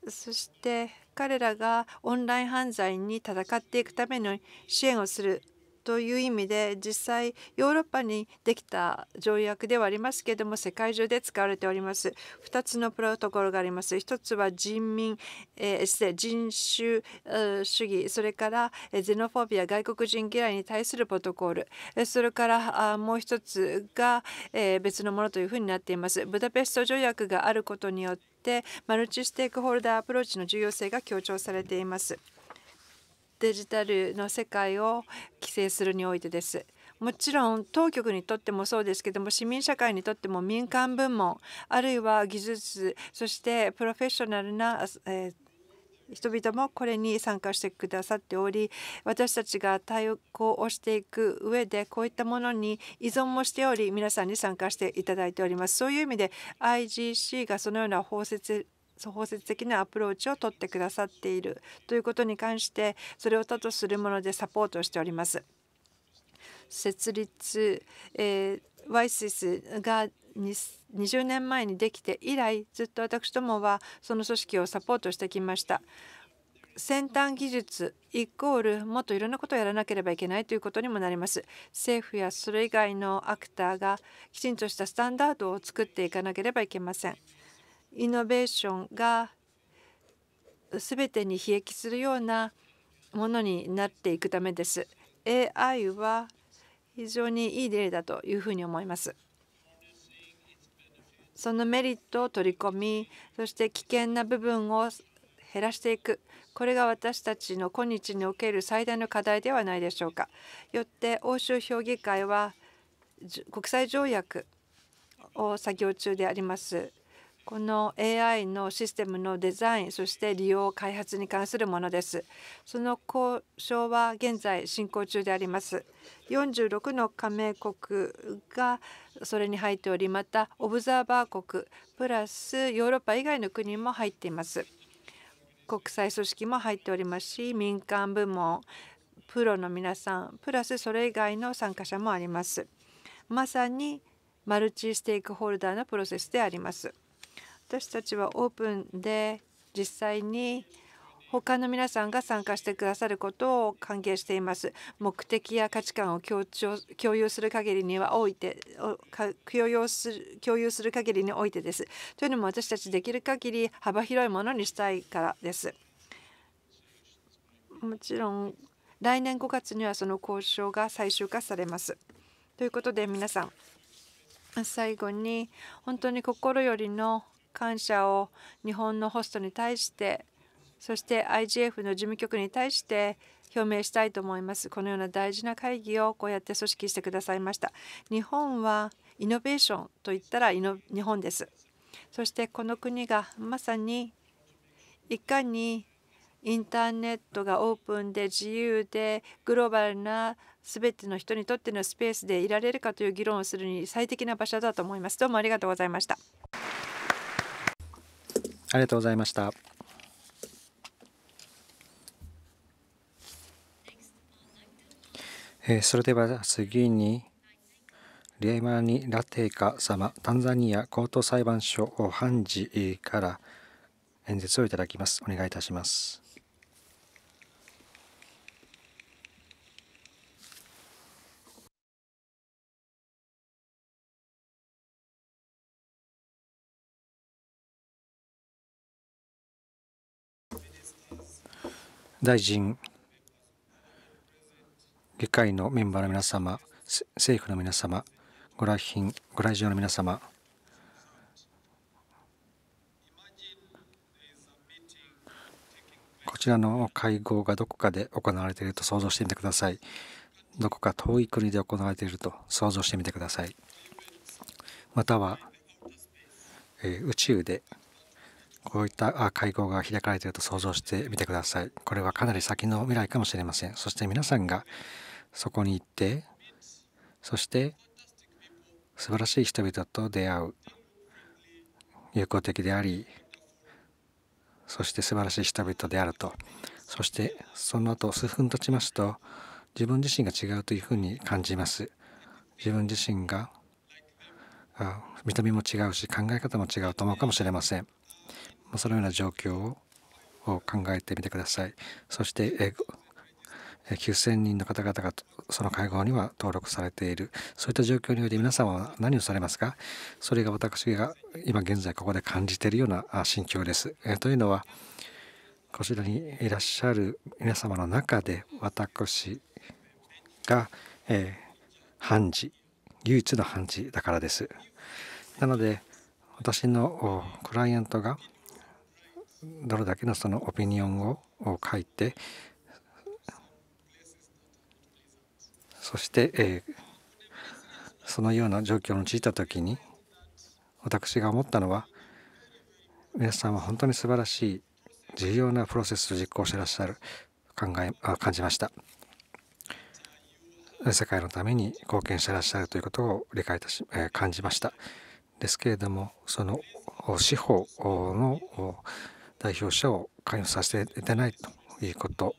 そして彼らがオンライン犯罪に戦っていくための支援をするという意味で実際ヨーロッパにできた条約ではありますけれども世界中で使われております2つのプロトコルがあります1つは人民、え人種、主義それからゼノフォビア外国人嫌いに対するプロトコルそれからもう1つが、え別のものというふうになっていますブダペスト条約があることによっててマルチステークホルダーアプローチの重要性が強調されていますデジタルの世界を規制するにおいてですもちろん当局にとってもそうですけども市民社会にとっても民間部門あるいは技術そしてプロフェッショナルな、えー人々もこれに参加してくださっており私たちが対抗をしていく上でこういったものに依存もしており皆さんに参加していただいておりますそういう意味で IGC がそのような包摂包摂的なアプローチをとってくださっているということに関してそれを多とするものでサポートしております。設立、えーワイシスが20年前にできて以来ずっと私どもはその組織をサポートしてきました。先端技術イコールもっといろんなことをやらなければいけないということにもなります政府やそれ以外のアクターがきちんとしたスタンダードを作っていかなければいけませんイノベーションが全てに悲劇するようなものになっていくためです AI は非常にいい例だというふうに思いますそのメリットを取り込みそして危険な部分を減らしていくこれが私たちの今日における最大の課題ではないでしょうか。よって欧州評議会は国際条約を作業中でありますこの AI のシステムのデザインそして利用開発に関するものですその交渉は現在進行中であります46の加盟国がそれに入っておりまたオブザーバー国プラスヨーロッパ以外の国も入っています国際組織も入っておりますし民間部門プロの皆さんプラスそれ以外の参加者もありますまさにマルチステークホルダーのプロセスであります。私たちはオープンで実際に他の皆さんが参加してくださることを歓迎しています。目的や価値観を強調共有する限りにはおいて共有する共有する限りにおいてです。というのも私たちできる限り幅広いものにしたいからです。もちろん来年5月にはその交渉が最終化されます。ということで皆さん最後に本当に心よりの感謝を日本のホストに対してそして IGF の事務局に対して表明したいと思います。このような大事な会議をこうやって組織してくださいました。日本はイノベーションといったら日本です。そしてこの国がまさにいかにインターネットがオープンで自由でグローバルな全ての人にとってのスペースでいられるかという議論をするに最適な場所だと思います。どうもありがとうございました。ありがとうございました。えー、それでは次に、レマニ・ラテイカ様、タンザニア高等裁判所を判事から演説をいただきます。お願いいたします。大臣、議会のメンバーの皆様、政府の皆様、ご来賓、ご来場の皆様、こちらの会合がどこかで行われていると想像してみてください。どこか遠い国で行われていると想像してみてください。または、えー、宇宙でこういった会合が開かれていると想像してみてください。これはかなり先の未来かもしれません。そして皆さんがそこに行って、そして素晴らしい人々と出会う。友好的であり、そして素晴らしい人々であると。そしてその後数分経ちますと、自分自身が違うというふうに感じます。自分自身が見た目も違うし考え方も違うと思うかもしれません。まそのような状況を考えてみてください。そしてえ9000人の方々がその会合には登録されているそういった状況において皆さんは何をされますかそれが私が今現在ここで感じているような心境です。えというのはこちらにいらっしゃる皆様の中で私が、えー、判事唯一の判事だからです。なので私のクライアントがどれだけのそのオピニオンを書いてそして、えー、そのような状況に陥った時に私が思ったのは皆さんは本当に素晴らしい重要なプロセスを実行してらっしゃる考え感じました世界のために貢献してらっしゃるということを理解いたし、えー、感じましたですけれどもその司法の代表者を関与させていたないということ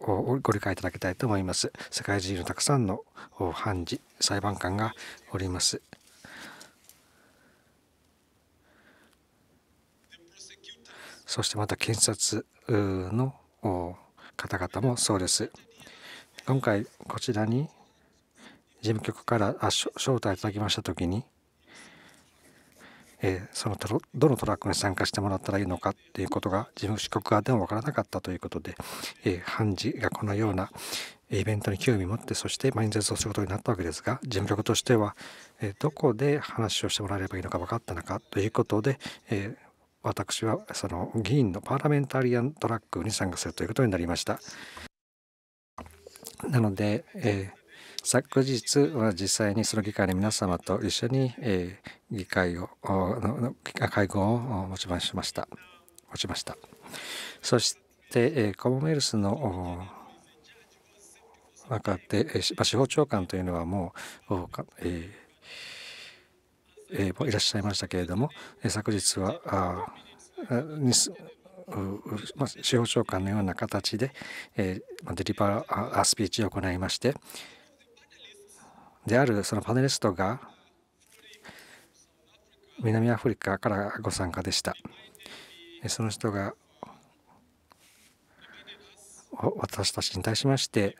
をご理解いただきたいと思います。世界中のたくさんの判事、裁判官がおります。そしてまた検察の方々もそうです。今回こちらに事務局から招待いただきましたときにえー、そのどのトラックに参加してもらったらいいのかっていうことが事務局側でも分からなかったということで、えー、判事がこのようなイベントに興味を持ってそして演説をすることになったわけですが事務局としては、えー、どこで話をしてもらえればいいのか分かったのかということで、えー、私はその議員のパーラメンタリアントラックに参加するということになりました。なので、えー昨日は実際にその議会の皆様と一緒に、えー、議会を会合を持ちましました持ちましたそして、えコモンウェルスの中で、え司法長官というのはもう、ええー、いらっしゃいましたけれども、えー、昨日はあにまあ、司法長官のような形で、えー、デリバースピーチを行いまして、であるそのパネリストが南アフリカからご参加でしたその人が私たちに対しまして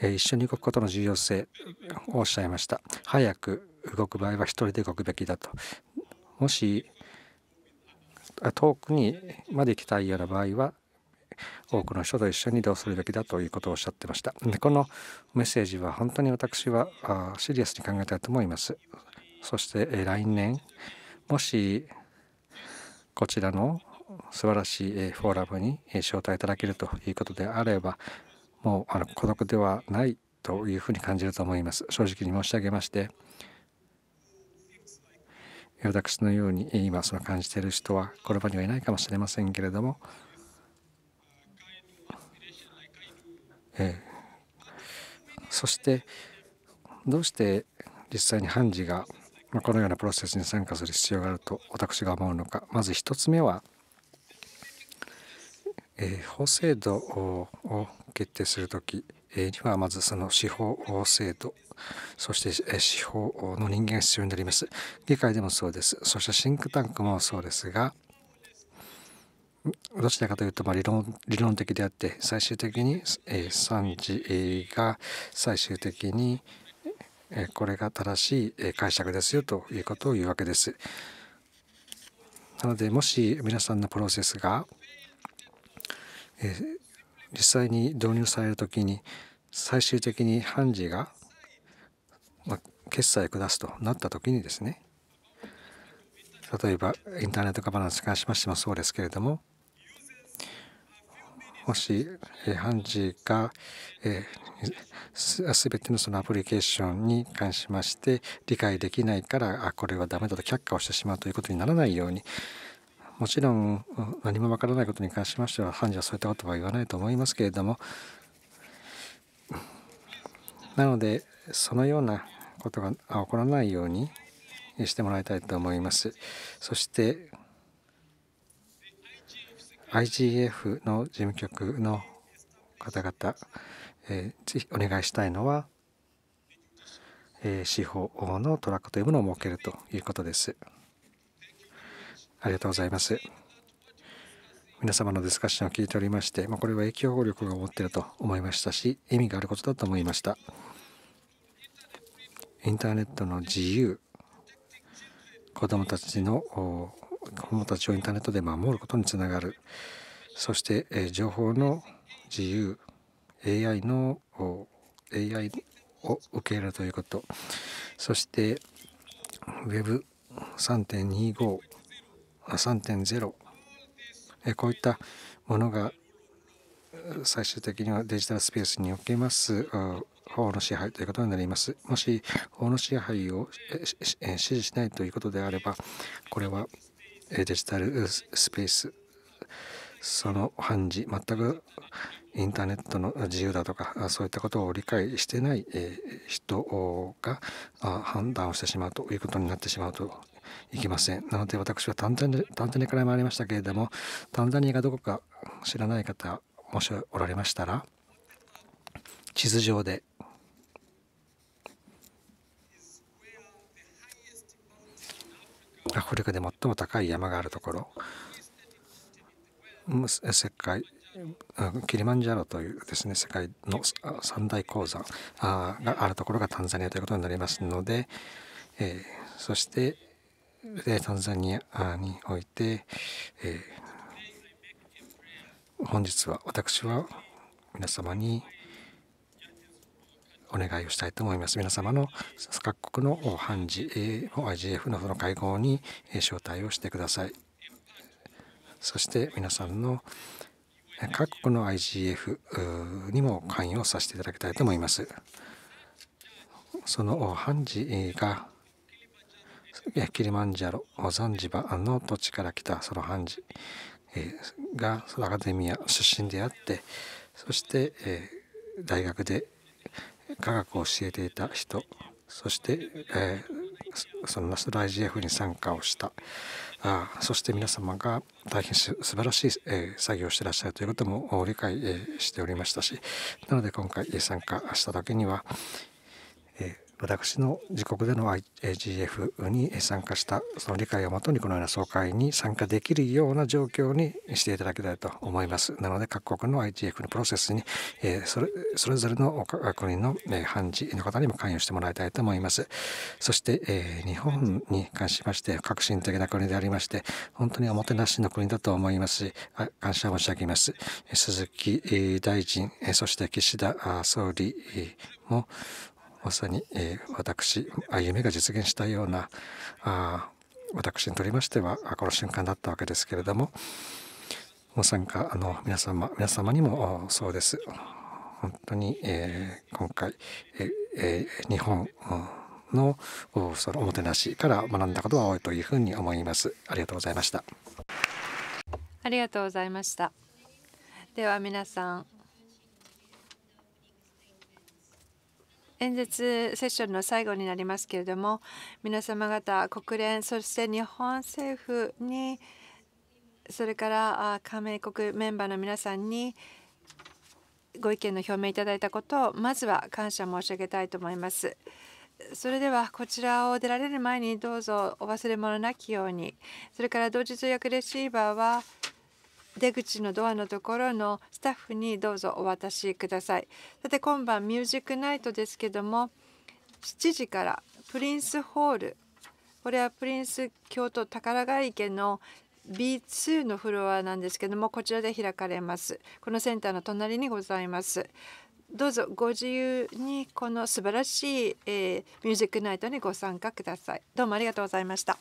一緒に動くことの重要性をおっしゃいました早く動く場合は一人で動くべきだともし遠くにまで行きたいような場合は多くの人と一緒に移動するべきだということをおっしゃってましたでこのメッセージは本当に私はシリアスに考えたいと思いますそして来年もしこちらの素晴らしいフォーラムに招待いただけるということであればもうあの孤独ではないというふうに感じると思います正直に申し上げまして私のように今その感じている人はこの場にはいないかもしれませんけれどもえー、そしてどうして実際に判事がこのようなプロセスに参加する必要があると私が思うのかまず1つ目は、えー、法制度を決定する時にはまずその司法制度そして司法の人間が必要になります議会でもそうですそしてシンクタンクもそうですがどちらかというと、まあ、理論理論的であって最終的に、えー、3次が最終的に、えー、これが正しい解釈ですよということを言うわけです。なのでもし皆さんのプロセスが、えー、実際に導入される時に最終的に判事が、まあ、決済を下すとなった時にですね例えばインターネットガバナンス関しましてもそうですけれどももし、えー、判事が、えー、すべてのそのアプリケーションに関しまして理解できないからあこれはダメだと却下をしてしまうということにならないようにもちろん何もわからないことに関しましては判事はそういったことは言わないと思いますけれどもなのでそのようなことが起こらないようにしてもらいたいと思います。そして IGF の事務局の方々、えー、ぜひお願いしたいのは、えー、司法のトラックというものを設けるということです。ありがとうございます。皆様のディスカッションを聞いておりまして、まあ、これは影響力が持っていると思いましたし、意味があることだと思いました。インターネットの自由、子どもたちの子どもたちをインターネットで守ることにつながるそして、え情報の自由 AI の AI を受け入れるということそして Web3.25 3.0こういったものが最終的にはデジタルスペースにおけます法の支配ということになります。もし法の支配を支持しないということであれば、これはデジタルスペースその判事全くインターネットの自由だとかそういったことを理解してない人が判断をしてしまうということになってしまうといけませんなので私はタンザニタンザニアから参りましたけれどもタンザニアがどこか知らない方もしおられましたら地図上でアフリカで最も高い山があるところ世界キリマンジャロというですね世界の三大鉱山があるところがタンザニアということになりますので、えー、そしてタンザニアにおいて、えー、本日は私は皆様にお願いをしたいと思います。皆様の各国の判事、IGF のその会合に招待をしてください。そして皆さんの各国の IGF にも関与させていただきたいと思います。その判事がキリマンジャロ、ザンジバの土地から来たその判事がアカデミア出身であってそして大学で科学を教えていた人そして、えー、そのナスライジ f に参加をしたあそして皆様が大変素晴らしい、えー、作業をしてらっしゃるということも理解、えー、しておりましたしなので今回参加しただけには、え私の自国での IGF に参加したその理解をもとにこのような総会に参加できるような状況にしていただきたいと思います。なので各国の IGF のプロセスにそれそれぞれの国の判事の方にも関与してもらいたいと思います。そして日本に関しまして革新的な国でありまして本当におもてなしの国だと思いますし感謝申し上げます。鈴木大臣そして岸田総理もまさに、えー、私歩みが実現したようなあ私にとりましてはこの瞬間だったわけですけれどももう参加あの皆様皆様にもそうです本当に、えー、今回、ええー、日本のそのおもてなしから学んだことは多いというふうに思いますありがとうございましたありがとうございましたでは皆さん演説セッションの最後になりますけれども皆様方国連そして日本政府にそれから加盟国メンバーの皆さんにご意見の表明いただいたことをまずは感謝申し上げたいと思います。それではこちらを出られる前にどうぞお忘れ物なきようにそれから同時通訳レシーバーは出口のドアのところのスタッフにどうぞお渡しくださいさて今晩ミュージックナイトですけども7時からプリンスホールこれはプリンス京都宝ヶ池の B2 のフロアなんですけどもこちらで開かれますこのセンターの隣にございますどうぞご自由にこの素晴らしい、えー、ミュージックナイトにご参加くださいどうもありがとうございました